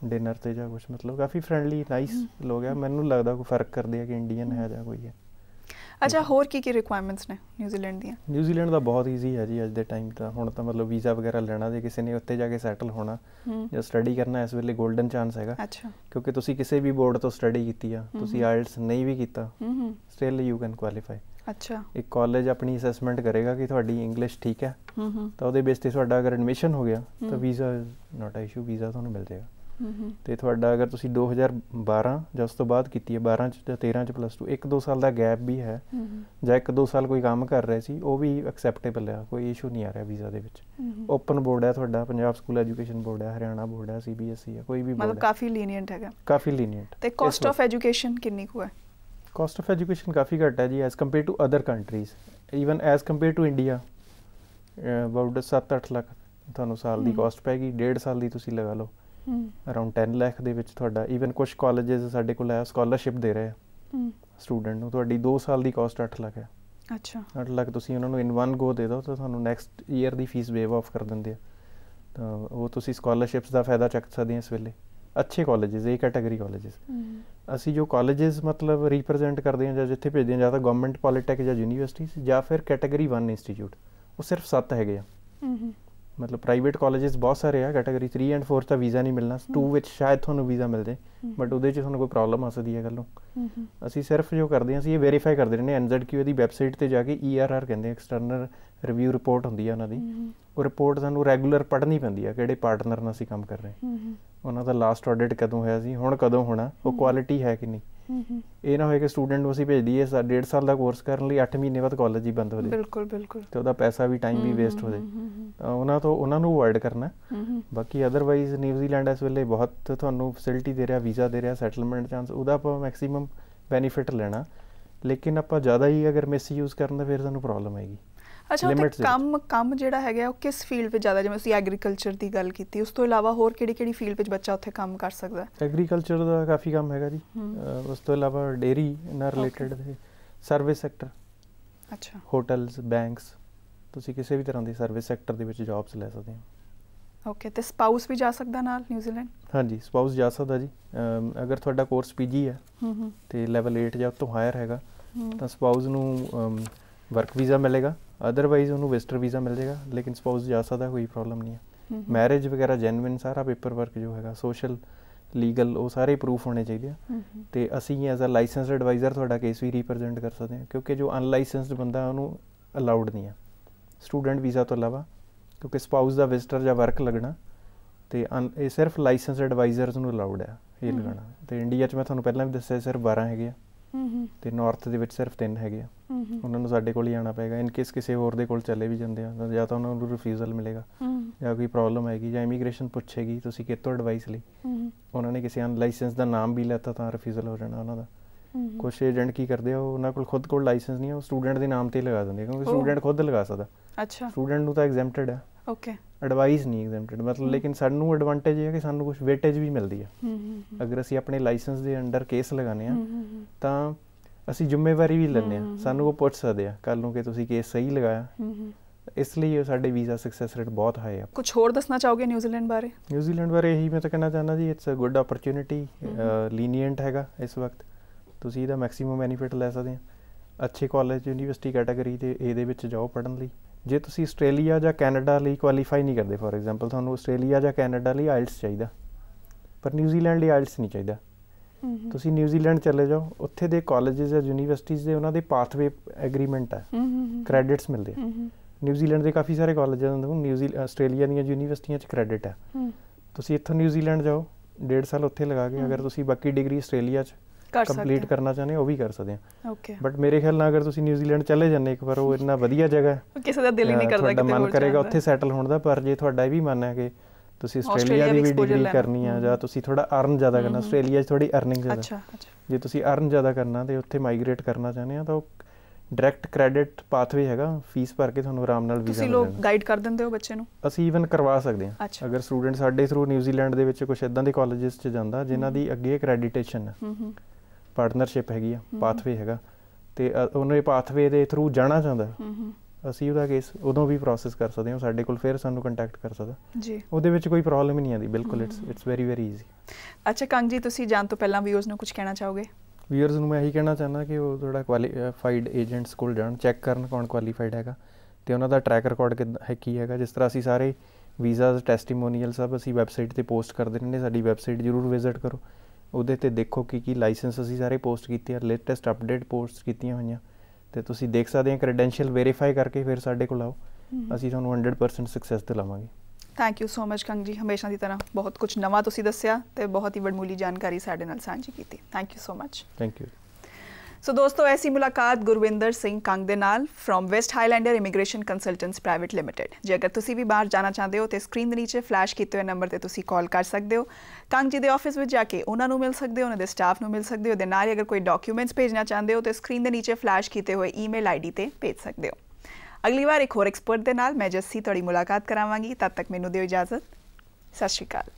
ਡਿਨਰ ਤੇ ਜਾਂ ਕੁਝ ਮਤਲਬ ਕਾਫੀ ਫ੍ਰੈਂਡਲੀ ਨਾਈਸ ਲੋਕ ਆ ਮੈਨੂੰ ਲੱਗਦਾ ਕੋਈ ਫਰਕ ਕਰਦੇ ਆ ਕਿ ਇੰਡੀਅਨ ਹੈ ਜਾਂ ਕੋਈ ਹੈ ਅੱਛਾ ਹੋਰ ਕੀ ਕੀ ਰਿਕੁਆਇਰਮੈਂਟਸ ਨੇ ਨਿਊਜ਼ੀਲੈਂਡ ਦੀਆਂ ਨਿਊਜ਼ੀਲੈਂਡ ਦਾ ਬਹੁਤ ਈਜ਼ੀ ਹੈ ਜੀ ਅੱਜ ਦੇ ਟਾਈਮ ਤਾਂ ਹੁਣ ਤਾਂ ਮਤਲਬ ਵੀਜ਼ਾ ਵਗੈਰਾ ਲੈਣਾ ਜੇ ਕਿਸੇ ਨੇ ਉੱਤੇ ਜਾ ਕੇ ਸੈਟਲ ਹੋਣਾ ਜਾਂ ਸਟੱਡੀ ਕਰਨਾ ਇਸ ਵੇਲੇ 골ਡਨ ਚਾਂਸ ਹੈਗਾ ਅੱਛਾ ਕਿਉਂਕਿ ਤੁਸੀਂ ਕਿਸੇ ਵੀ ਬੋਰਡ ਤੋਂ ਸਟੱਡੀ ਕੀਤੀ ਆ ਤੁਸੀਂ ਆਇਲਟਸ ਨਹੀਂ ਵੀ ਕੀਤਾ ਸਟਿਲ ਯੂ ਕੈਨ ਕੁਆਲੀਫਾਈ ਅੱਛਾ ਇੱਕ ਕਾਲਜ ਆਪਣੀ ਅਸੈਸਮੈਂਟ ਕਰੇਗਾ ਕਿ ਤੁਹਾਡੀ ਇੰਗਲਿਸ਼ ਠੀਕ ਹੈ ਹੂੰ ਹੂੰ ਤਾਂ ਉਹਦੇ ਬੇਸ ਤੇ ਤੁਹਾਡਾ ਅਗਰ ਐਡਮਿਸ਼ਨ ਹੋ ਗਿਆ ਤਾਂ visa not a issue visa ਤੁਹਾਨੂੰ ਮਿਲ ਜਾਏਗਾ ਤੇ ਤੁਹਾਡਾ ਅਗਰ ਤੁਸੀਂ 2012 ਜਾਂ ਉਸ ਤੋਂ ਬਾਅਦ ਕੀਤੀ ਹੈ 12 ਚ ਜਾਂ 13 ਚ ਪਲੱਸ 2 1-2 ਸਾਲ ਦਾ ਗੈਪ ਵੀ ਹੈ ਜਾਂ 1-2 ਸਾਲ ਕੋਈ ਕੰਮ ਕਰ ਰਿਹਾ ਸੀ ਉਹ ਵੀ ਐਕਸੈਪਟੇਬਲ ਹੈ ਕੋਈ ਇਸ਼ੂ ਨਹੀਂ ਆ ਰਿਹਾ ਵੀਜ਼ਾ ਦੇ ਵਿੱਚ ਓਪਨ ਬੋਰਡ ਹੈ ਤੁਹਾਡਾ ਪੰਜਾਬ ਸਕੂਲ ਐਜੂਕੇਸ਼ਨ ਬੋਰਡ ਹੈ ਹਰਿਆਣਾ ਬੋਰਡ ਹੈ ਸੀਬੀਐਸਈ e ਹੈ ਕੋਈ ਵੀ ਬੋਰਡ ਮਤਲਬ ਕਾਫੀ ਲੀਨੀਅੰਟ ਹੈਗਾ ਕਾਫੀ ਲੀਨੀਅੰਟ ਤੇ ਕਾਸਟ ਆਫ ਐਜੂਕੇਸ਼ਨ ਕਿੰਨੀ ਕੁ ਹੈ ਕਾਸਟ ਆਫ ਐਜੂਕੇਸ਼ਨ ਕਾਫੀ ਘੱਟ ਹੈ ਜੀ as compare to other countries even as compare to India about 7-8 lakh ਤੁਹਾਨੂੰ ਸਾਲ ਦੀ ਕਾਸਟ ਪੈਗੀ ਡੇਢ ਸਾਲ ਦੀ ਤੁਸੀਂ ਲਗਾ ਲਓ ਅਰਾਊਂਡ 10 ਲੱਖ ਦੇ ਵਿੱਚ ਤੁਹਾਡਾ ਈਵਨ ਕੁਝ ਕਾਲਜਸ ਸਾਡੇ ਕੋਲ ਹੈ ਸਕਾਲਰਸ਼ਿਪ ਦੇ ਰਹੇ ਆ ਸਟੂਡੈਂਟ ਨੂੰ ਤੁਹਾਡੀ 2 ਸਾਲ ਦੀ ਕਾਸਟ 8 ਲੱਖ ਹੈ ਅੱਛਾ 8 ਲੱਖ ਤੁਸੀਂ ਉਹਨਾਂ ਨੂੰ ਇਨ ਵਨ ਗੋ ਦੇ ਦੋ ਤਾਂ ਤੁਹਾਨੂੰ ਨੈਕਸਟ ਈਅਰ ਦੀ ਫੀਸ ਵੇਵ ਆਫ ਕਰ ਦਿੰਦੇ ਆ ਤਾਂ ਉਹ ਤੁਸੀਂ ਸਕਾਲਰਸ਼ਿਪਸ ਦਾ ਫਾਇਦਾ ਚੱਕ ਸਕਦੇ ਆ ਇਸ ਵੇਲੇ ਅੱਛੇ ਕਾਲਜਸ ਇਹ ਕੈਟਾਗਰੀ ਕਾਲਜਸ ਅਸੀਂ ਜੋ ਕਾਲਜਸ ਮਤਲਬ ਰਿਪਰੈਜ਼ੈਂਟ ਕਰਦੇ ਹਾਂ ਜਾਂ ਜਿੱਥੇ ਭੇਜਦੇ ਹਾਂ ਜਾਂ ਤਾਂ ਗਵਰਨਮੈਂਟ ਪੋਲੀਟੈਕ ਜਾਂ ਯੂਨੀਵਰਸਿਟੀਜ਼ ਜਾਂ ਫਿਰ ਕੈਟਾਗਰੀ 1 ਇੰਸਟੀਚਿਊਟ ਉਹ ਸਿਰਫ 7 ਹੈਗੇ ਆ ਮਤਲਬ ਪ੍ਰਾਈਵੇਟ ਕਾਲਜਸ ਬਹੁਤ ਸਾਰੇ ਆ ਕੈਟਾਗਰੀ 3 ਐਂਡ 4 ਤਾਂ ਵੀਜ਼ਾ ਨਹੀਂ ਮਿਲਣਾ 2 ਵਿੱਚ ਸ਼ਾਇਦ ਤੁਹਾਨੂੰ ਵੀਜ਼ਾ ਮਿਲ ਜੇ ਬਟ ਉਹਦੇ 'ਚ ਤੁਹਾਨੂੰ ਕੋਈ ਪ੍ਰੋਬਲਮ ਆ ਸਕਦੀ ਹੈ ਗੱਲੋਂ ਅਸੀਂ ਸਿਰਫ ਜੋ ਕਰਦੇ ਹਾਂ ਅਸੀਂ ਇਹ ਵੈਰੀਫਾਈ ਕਰਦੇ ਰਹਿੰਦੇ ਐਨਜ਼ੈਡਕਿਊ ਦੀ ਵੈਬਸਾਈਟ ਤੇ ਜਾ ਕੇ ਈਆਰਆਰ e ਕਹਿੰਦੇ ਐਕਸਟਰਨਲ ਰਿਵਿਊ ਰਿਪੋਰਟ ਹੁੰਦੀ ਆ ਉਹਨਾਂ ਦੀ ਉਹ ਰਿਪੋਰਟ ਸਾਨੂੰ ਰੈਗੂਲਰ ਪੜ੍ਹਨੀ ਪੈਂਦੀ ਆ ਕਿਹੜੇ ਪਾਰਟਨਰ ਨਾਲ ਅਸੀਂ ਕੰਮ ਕਰ ਰਹੇ ਹਾਂ ਉਹਨਾਂ ਦਾ ਲਾਸਟ ਆਡਿਟ ਕਦੋਂ ਹੋਇਆ ਸੀ ਹੁਣ ਕਦੋਂ ਹੋਣਾ ਉਹ ਕੁਆਲਿਟੀ ਹੈ ਕਿ ਨਹੀਂ ਇਹ ਨਾ ਹੋਏ ਕਿ ਸਟੂਡੈਂਟ ਨੂੰ ਅਸੀਂ ਭੇਜ ਦਈਏ ਸਾ 1.5 ਸਾਲ ਦਾ ਕੋਰਸ ਕਰਨ ਲਈ 8 ਮਹੀਨੇ ਬਾਅਦ ਕਾਲਜ ਹੀ ਬੰਦ ਹੋ ਜਾਵੇ ਬਿਲਕੁਲ ਬਿਲਕੁਲ ਤੇ ਉਹਦਾ ਪੈਸਾ ਵੀ ਟਾਈਮ ਵੀ ਵੇਸਟ ਹੋ ਜਾਵੇ ਉਹਨਾਂ ਤੋਂ ਉਹਨਾਂ ਨੂੰ ਅਵੋਇਡ ਕਰਨਾ ਬਾਕੀ ਅਦਰਵਾਈਜ਼ ਨਿਊਜ਼ੀਲੈਂਡ ਇਸ ਵੇਲੇ ਬਹੁਤ ਤੁਹਾਨੂੰ ਫੈਸਿਲਿਟੀ ਦੇ ਰਿਹਾ ਵੀਜ਼ਾ ਦੇ ਰਿਹਾ ਸੈਟਲਮੈਂਟ ਚਾਂਸ ਉਹਦਾ ਆਪਾਂ ਮੈਕਸਿਮਮ ਬੈਨੀਫਿਟ ਲੈਣਾ ਲੇਕਿਨ ਆਪਾਂ ਜ਼ਿਆਦਾ ਹੀ ਅਗਰ ਮਿਸ ਯੂਜ਼ ਕਰਨ ਦਾ ਫਿਰ ਸਾਨੂੰ ਪ੍ਰੋਬਲਮ ਆਏਗੀ ਅੱਛਾ ਤੇ ਕੰਮ ਕੰਮ ਜਿਹੜਾ ਹੈਗਾ ਉਹ ਕਿਸ ਫੀਲਡ ਵਿੱਚ ਜ਼ਿਆਦਾ ਜਿਵੇਂ ਅਸੀਂ ਐਗਰੀਕਲਚਰ ਦੀ ਗੱਲ ਕੀਤੀ ਉਸ ਤੋਂ ਇਲਾਵਾ ਹੋਰ ਕਿਹੜੀ-ਕਿਹੜੀ ਫੀਲਡ ਵਿੱਚ ਬੱਚਾ ਉੱਥੇ ਕੰਮ ਕਰ ਸਕਦਾ ਹੈ ਐਗਰੀਕਲਚਰ ਦਾ ਕਾਫੀ ਕੰਮ ਹੈਗਾ ਜੀ ਉਸ ਤੋਂ ਇਲਾਵਾ ਡੇਰੀ ਨਾਲ ਰਿਲੇਟਡ ਦੇ ਸਰਵਿਸ ਸੈਕਟਰ ਅੱਛਾ ਹੋਟਲਸ ਬੈਂਕਸ ਤੁਸੀਂ ਕਿਸੇ ਵੀ ਤਰ੍ਹਾਂ ਦੀ ਸਰਵਿਸ ਸੈਕਟਰ ਦੇ ਵਿੱਚ ਜੌਬਸ ਲੈ ਸਕਦੇ ਹੋ ਓਕੇ ਤੇ ਸਪਾਊਸ ਵੀ ਜਾ ਸਕਦਾ ਨਾਲ ਨਿਊਜ਼ੀਲੈਂਡ ਹਾਂਜੀ ਸਪਾਊਸ ਜਾ ਸਕਦਾ ਜੀ ਅਗਰ ਤੁਹਾਡਾ ਕੋਰਸ ਪੀਜੀ ਹੈ ਹੂੰ ਹੂੰ ਤੇ ਲੈਵਲ 8 ਜਾਂ ਉਸ ਤੋਂ ਹਾਇਰ ਹੈਗਾ ਤਾਂ ਸਪਾਊਸ ਨੂੰ ਵਰਕ ਵੀਜ਼ਾ ਮਿਲੇਗਾ ਅਦਰਵਾਈਜ਼ ਉਹਨੂੰ ਵਿਜ਼ਟਰ ਵੀਜ਼ਾ ਮਿਲ ਜਾਏਗਾ ਲੇਕਿਨ ਸਪਾਊਸ ਜਾ ਸਕਦਾ ਕੋਈ ਪ੍ਰੋਬਲਮ ਨਹੀਂ ਹੈ ਮੈਰਿਜ ਵਗੈਰਾ ਜੈਨੂਇਨ ਸਾਰਾ ਪੇਪਰ ਵਰਕ ਜੋ ਹੈਗਾ ਸੋਸ਼ਲ ਲੀਗਲ ਉਹ ਸਾਰੇ ਪ੍ਰੂਫ ਹੋਣੇ ਚਾਹੀਦੇ ਆ ਤੇ ਅਸੀਂ ਐਜ਼ ਅ ਲਾਇਸੈਂਸਡ ਐਡਵਾਈਜ਼ਰ ਤੁਹਾਡਾ ਕੇਸ ਵੀ ਰਿਪਰੈਜ਼ੈਂਟ ਕਰ ਸਕਦੇ ਹਾਂ ਕਿਉਂਕਿ ਜੋ ਅਨਲਾਇਸੈਂਸਡ ਬੰਦਾ ਉਹਨੂੰ ਅਲਾਉਡ ਨਹੀਂ ਆ ਸਟੂਡੈਂਟ ਵੀਜ਼ਾ ਤੋਂ ਇਲਾਵਾ ਕਿਉਂਕਿ ਸਪਾਊਸ ਦਾ ਵਿਜ਼ਟਰ ਜਾਂ ਵਰਕ ਲੱਗਣਾ ਤੇ ਇਹ ਸਿਰਫ ਲਾਇਸੈਂਸਡ ਐਡਵਾਈਜ਼ਰਸ ਨੂੰ ਅਲਾਉਡ ਆ ਇਹ ਲਗਾਣਾ ਤੇ ਇੰਡੀਆ 'ਚ ਮੈਂ ਤੁਹਾਨੂੰ ਪਹਿਲਾਂ ਵੀ ਦੱਸਿਆ ਸਿਰਫ 12 ਹੈਗੇ ਆ ਤੇ ਨਾਰਥ ਦੇ ਵਿੱਚ ਸਿਰਫ ਤਿੰਨ ਹੈਗੇ ਆ ਉਹਨਾਂ ਨੂੰ ਸਾਡੇ ਕੋਲ ਹੀ ਆਣਾ ਪਏਗਾ ਇਨ ਕੇਸ ਕਿਸੇ ਹੋਰ ਦੇ ਕੋਲ ਚਲੇ ਵੀ ਜਾਂਦੇ ਆ ਜਾਂ ਤਾਂ ਉਹਨਾਂ ਨੂੰ ਰਿਫਿਊਜ਼ਲ ਮਿਲੇਗਾ ਜਾਂ ਕੋਈ ਪ੍ਰੋਬਲਮ ਆਏਗੀ ਜਾਂ ਇਮੀਗ੍ਰੇਸ਼ਨ ਪੁੱਛੇਗੀ ਤੁਸੀਂ ਕਿਤੋਂ ਐਡਵਾਈਸ ਲਈ ਉਹਨਾਂ ਨੇ ਕਿਸੇ ਅਨਲਾਈਸੈਂਸ ਦਾ ਨਾਮ ਵੀ ਲੈਤਾ ਤਾਂ ਰਿਫਿਊਜ਼ਲ ਹੋ ਜਾਣਾ ਉਹਨਾਂ ਦਾ ਕੁਝ ਏਜੰਟ ਕੀ ਕਰਦੇ ਆ ਉਹਨਾਂ ਕੋਲ ਖੁਦ ਕੋਲ ਲਾਇਸੈਂਸ ਨਹੀਂ ਉਹ ਸਟੂਡੈਂਟ ਦੇ ਨਾਮ ਤੇ ਲਗਾ ਦਿੰਦੇ ਕਿਉਂਕਿ ਸਟੂਡੈਂਟ ਖੁਦ ਲਗਾ ਸਕਦਾ ਅੱਛਾ ਸਟੂਡੈਂਟ ਨੂੰ ਤਾਂ ਐਗਜ਼ੈਂਪਟਡ ਹੈ ਓਕੇ ਐਡਵਾਈਸ ਨਹੀਂ ਐਗਜ਼ੈਂਪਟਡ ਮਤਲਬ ਲੇਕਿਨ ਸਾਨੂੰ ਐਡਵਾਂਟੇਜ ਇਹ ਹੈ ਕਿ ਸਾਨੂੰ ਕੁਝ ਵੇਟੇਜ ਵੀ ਮਿਲਦੀ ਹੈ ਅਗਰ ਅਸੀਂ ਆਪਣੇ ਲਾਇਸੈਂਸ ਦੇ ਅੰਡਰ ਕੇਸ ਲਗਾਣੇ ਆ ਤਾਂ ਅਸੀਂ ਜ਼ਿੰਮੇਵਾਰੀ ਵੀ ਲੈਣੇ ਆ ਸਾਨੂੰ ਉਹ ਪੁੱਛ ਸਕਦੇ ਆ ਕੱਲ ਨੂੰ ਕਿ ਤੁਸੀਂ ਕੇਸ ਸਹੀ ਲਗਾਇਆ ਇਸ ਲਈ ਸਾਡੇ ਵੀਜ਼ਾ ਸਕਸੈਸ ਰੇਟ ਬਹੁਤ ਹਾਈ ਹੈ ਕੁਝ ਹੋਰ ਦੱਸਣਾ ਚਾਹੋਗੇ ਨਿਊਜ਼ੀਲੈਂਡ ਬਾਰੇ ਨਿਊਜ਼ੀਲੈਂਡ ਬਾਰੇ ਇਹੀ ਮੈਂ ਤਾਂ ਕਹਿਣਾ ਚਾਹੁੰਦਾ ਜੀ it's a good opportunity lenient ਹੈਗਾ ਇਸ ਵਕਤ ਤੁਸੀਂ ਇਹਦਾ ਮੈਕਸਿਮਮ ਬੈਨੀਫਿਟ ਲੈ ਸਕਦੇ ਆ ਅੱਛੇ ਕਾਲਜ ਯੂਨੀਵਰਸਿਟੀ ਕੈਟਾਗਰੀ ਦੇ ਇਹਦੇ ਵਿੱਚ ਜਾਓ ਪੜਨ ਲਈ ਜੇ ਤੁਸੀਂ ਆਸਟ੍ਰੇਲੀਆ ਜਾਂ ਕੈਨੇਡਾ ਲਈ ਕੁਆਲੀਫਾਈ ਨਹੀਂ ਕਰਦੇ ਫੋਰ ਐਗਜ਼ਾਮਪਲ ਤੁਹਾਨੂੰ ਆਸਟ੍ਰੇਲੀਆ ਜਾਂ ਕੈਨੇਡਾ ਲਈ ਆਇਲਸ ਚਾਹੀਦਾ ਪਰ ਨਿਊਜ਼ੀਲੈਂਡ ਲਈ ਆਇਲਸ ਨਹੀਂ ਚਾਹੀਦਾ ਤੁਸੀਂ ਨਿਊਜ਼ੀਲੈਂਡ ਚਲੇ ਜਾਓ ਉੱਥੇ ਦੇ ਕਾਲਜਸ ਜਾਂ ਯੂਨੀਵਰਸਿਟੀਆਂ ਦੇ ਉਹਨਾਂ ਦੇ ਪਾਥਵੇ ਐਗਰੀਮੈਂਟ ਆ ਕ੍ਰੈਡਿਟਸ ਮਿਲਦੇ ਆ ਨਿਊਜ਼ੀਲੈਂਡ ਦੇ ਕਾਫੀ ਸਾਰੇ ਕਾਲਜ ਹੁੰਦੇ ਨੇ ਨਿਊਜ਼ੀ ਆਸਟ੍ਰੇਲੀਆ ਦੀਆਂ ਯੂਨੀਵਰਸਿਟੀਆਂ 'ਚ ਕ੍ਰੈਡਿਟ ਆ ਤੁਸੀਂ ਇੱਥੋਂ ਨਿਊਜ਼ੀਲੈਂਡ ਜਾਓ ਡੇਢ ਸਾਲ ਉੱਥੇ ਲਗਾ ਕੇ ਅਗਰ ਤੁਸੀਂ ਬਾਕੀ ਡਿਗਰੀ ਆਸਟ੍ਰੇਲੀਆ 'ਚ ਕੰਪਲੀਟ ਕਰਨਾ ਚਾਹੁੰਦੇ ਉਹ ਵੀ ਕਰ ਸਕਦੇ ਆ ਓਕੇ ਬਟ ਮੇਰੇ ਖਿਆਲ ਨਾਲ ਅਗਰ ਤੁਸੀਂ ਨਿਊਜ਼ੀਲੈਂਡ ਚਲੇ ਜਾਂਦੇ ਇੱਕ ਵਾਰ ਉਹ ਇੰਨਾ ਵਧੀਆ ਜਗ੍ਹਾ ਹੈ ਕਿਸੇ ਦਾ ਦਿਲ ਹੀ ਨਹੀਂ ਕਰਦਾ ਕਿਤੇ ਹੋਰ ਮਨ ਕਰੇਗਾ ਉੱਥੇ ਸੈਟਲ ਹੋਣ ਦਾ ਪਰ ਜੇ ਤੁਹਾਡਾ ਇਹ ਵੀ ਮਨ ਹੈ ਕਿ ਤੁਸੀਂ ਆਸਟ੍ਰੇਲੀਆ ਦੀ ਵੀ ਡਿਗਰੀ ਕਰਨੀ ਆ ਜਾਂ ਤੁਸੀਂ ਥੋੜਾ ਅਰਨ ਜ਼ਿਆਦਾ ਕਰਨਾ ਆਸਟ੍ਰੇਲੀਆ 'ਚ ਥੋੜੀ ਅਰਨਿੰਗ ਜ਼ਿਆਦਾ ਅੱਛਾ ਅੱਛਾ ਜੇ ਤੁਸੀਂ ਅਰਨ ਜ਼ਿਆਦਾ ਕਰਨਾ ਤੇ ਉੱਥੇ ਮਾਈਗ੍ਰੇਟ ਕਰਨਾ ਚਾਹੁੰਦੇ ਆ ਤਾਂ ਉਹ ਡਾਇਰੈਕਟ ਕ੍ਰੈਡਿਟ ਪਾਥਵੇ ਹੈਗਾ ਫੀਸ ਭਰ ਕੇ ਤੁਹਾਨੂੰ ਆਰਾਮ ਨਾਲ ਵੀਜ਼ਾ ਮਿਲ ਜਾਂਦਾ ਤੁਸੀਂ ਲੋਕ ਗਾਈਡ ਕਰ ਦਿੰਦੇ ਹੋ ਬੱਚੇ ਨੂੰ ਅਸੀਂ ਇਵਨ ਕਰਵਾ ਸਕਦੇ ਹਾਂ ਅਗਰ ਸਟੂਡੈਂਟ ਸਾਡੇ ਥਰੂ ਨਿਊਜ਼ੀਲੈਂਡ ਦੇ ਵਿੱਚ ਕੁਝ ਇਦਾਂ ਦੇ ਕਾਲਜਸ 'ਚ ਜਾਂਦਾ ਜਿਨ੍ਹਾਂ ਦੀ ਅੱਗੇ ਕ੍ਰੈਡੀਟੇਸ਼ਨ ਹੈ ਪਾਰਟਨਰਸ਼ਿਪ ਹੈਗੀ ਆ ਪਾਥਵੇ ਹੈਗਾ ਤੇ ਉਹਨੇ ਪਾਥਵੇ ਦੇ ਥਰੂ ਜਾਣਾ ਚਾਹੁੰਦਾ ਅਸੀਂ ਉਹਦਾ ਕੇਸ ਉਦੋਂ ਵੀ ਪ੍ਰੋਸੈਸ ਕਰ ਸਕਦੇ ਹਾਂ ਸਾਡੇ ਕੋਲ ਫਿਰ ਸਾਨੂੰ ਕੰਟੈਕਟ ਕਰ ਸਕਦਾ ਜੀ ਉਹਦੇ ਵਿੱਚ ਕੋਈ ਪ੍ਰੋਬਲਮ ਹੀ ਨਹੀਂ ਆਦੀ ਬਿਲਕੁਲ it's it's very very easy ਅੱਛਾ ਕੰਗ ਜੀ ਤੁਸੀਂ ਜਾਣ ਤੋਂ ਪਹਿਲਾਂ ਵੀਅਰਸ ਨੂੰ ਕੁਝ ਕਹਿਣਾ ਚਾਹੋਗੇ ਵੀਅਰਸ ਨੂੰ ਮੈਂ ਇਹੀ ਕਹਿਣਾ ਚਾਹੁੰਦਾ ਕਿ ਉਹ ਥੋੜਾ ਕੁਆਲੀਫਾਈਡ ਏਜੰਟਸ ਕੋਲ ਜਾਣ ਚੈੱਕ ਕਰਨ ਕੌਣ ਕੁਆਲੀਫਾਈਡ ਹੈਗਾ ਤੇ ਉਹਨਾਂ ਦਾ ਟਰੈਕ ਰਿਕਾਰਡ ਕਿਦਾਂ ਹੈ ਕੀ ਹੈਗਾ ਜਿਸ ਤਰ੍ਹਾਂ ਅਸੀਂ ਸਾਰੇ ਵੀਜ਼ਾਸ ਟੈਸਟੀਮੋਨੀਅਲ ਸਭ ਅਸੀਂ ਵੈਬਸਾਈਟ ਤੇ ਪੋਸਟ ਕਰਦੇ ਰਹਿੰਦੇ ਸਾਡੀ ਵੈਬਸਾਈਟ ਜਰੂਰ ਵਿਜ਼ਿਟ ਕਰੋ ਉਹਦੇ ਤੇ ਦੇਖੋ ਕੀ ਕੀ ਲਾਇਸੈਂਸ ਅਸੀਂ ਸਾਰੇ ਪੋਸਟ ਕੀਤੇ ਆ ਲੇਟੈਸਟ ਅਪਡੇਟ ਪੋਸਟ ਕੀਤੀਆਂ ਹੋਈਆਂ ਤੇ ਤੁਸੀਂ ਦੇਖ ਸਕਦੇ ਆ ਕ੍ਰੈਡੈਂਸ਼ੀਅਲ ਵੈਰੀਫਾਈ ਕਰਕੇ ਫਿਰ ਸਾਡੇ ਕੋਲ ਆਓ ਅਸੀਂ ਤੁਹਾਨੂੰ 100% ਸਕਸੈਸ ਦਿਲਾਵਾਂਗੇ thank you so much Kang ji ਹਮੇਸ਼ਾ ਦੀ ਤਰ੍ਹਾਂ ਬਹੁਤ ਕੁਝ ਨਵਾਂ ਤੁਸੀਂ ਦੱਸਿਆ ਤੇ ਬਹੁਤ ਹੀ ਵਡਮੂਲੀ ਜਾਣਕਾਰੀ ਸਾਡੇ ਨਾਲ ਸਾਂਝੀ ਕੀਤੀ thank you so much thank you so ਦੋਸਤੋ ਐਸੀ ਮੁਲਾਕਾਤ ਗੁਰਵਿੰਦਰ ਸਿੰਘ ਕੰਗ ਦੇ ਨਾਲ firm West ਹਾਈਲੈਂਡਰ immigration consultants private Limited ਜੇ ਅਗਰ ਤੁਸੀਂ ਵੀ ਬਾਹਰ ਜਾਣਾ ਚਾਹੁੰਦੇ ਹੋ ਤੇ ਸਕਰੀਨ ਦੇ ਨੀਚੇ ਫਲੈਸ਼ ਕੀਤੇ ਹੋਏ ਨੰਬਰ ਤੇ ਤੁਸੀਂ ਕਾਲ ਕਰ ਸਕਦੇ ਹੋ ਕੰਗ ਜੀ ਦੇ ਆਫਿਸ ਵਿੱਚ ਜਾ ਕੇ ਉਹਨਾਂ ਨੂੰ ਮਿਲ ਸਕਦੇ ਹੋ ਉਹਨਾਂ ਦੇ ਸਟਾਫ ਨੂੰ ਮਿਲ ਸਕਦੇ ਹੋ ਦੇ ਨਾਲ ਹੀ ਅਗਰ ਕੋਈ ਡਾਕੂਮੈਂਟਸ ਭੇਜਣਾ ਚਾਹੁੰਦੇ ਹੋ ਤੇ ਸਕਰੀਨ ਦੇ ਨੀਚੇ ਫਲੈਸ਼ ਕੀਤੇ ਹੋਏ ਈਮੇਲ ਆਈਡੀ ਤੇ ਭੇਜ ਸਕਦੇ ਹੋ ਅਗਲੀ ਵਾਰ ਇੱਕ ਹੋਰ ਐਕਸਪਰਟ ਦੇ ਨਾਲ ਮੈਂ ਜੱਸੀ ਤੁਹਾਡੀ ਮੁਲਾਕਾਤ ਕਰਾਵਾਂਗੀ ਤਦ ਤੱਕ ਮੈਨੂੰ ਦਿਓ ਇਜਾਜ਼ਤ ਸਤਿ ਸ਼੍ਰੀ ਅਕਾਲ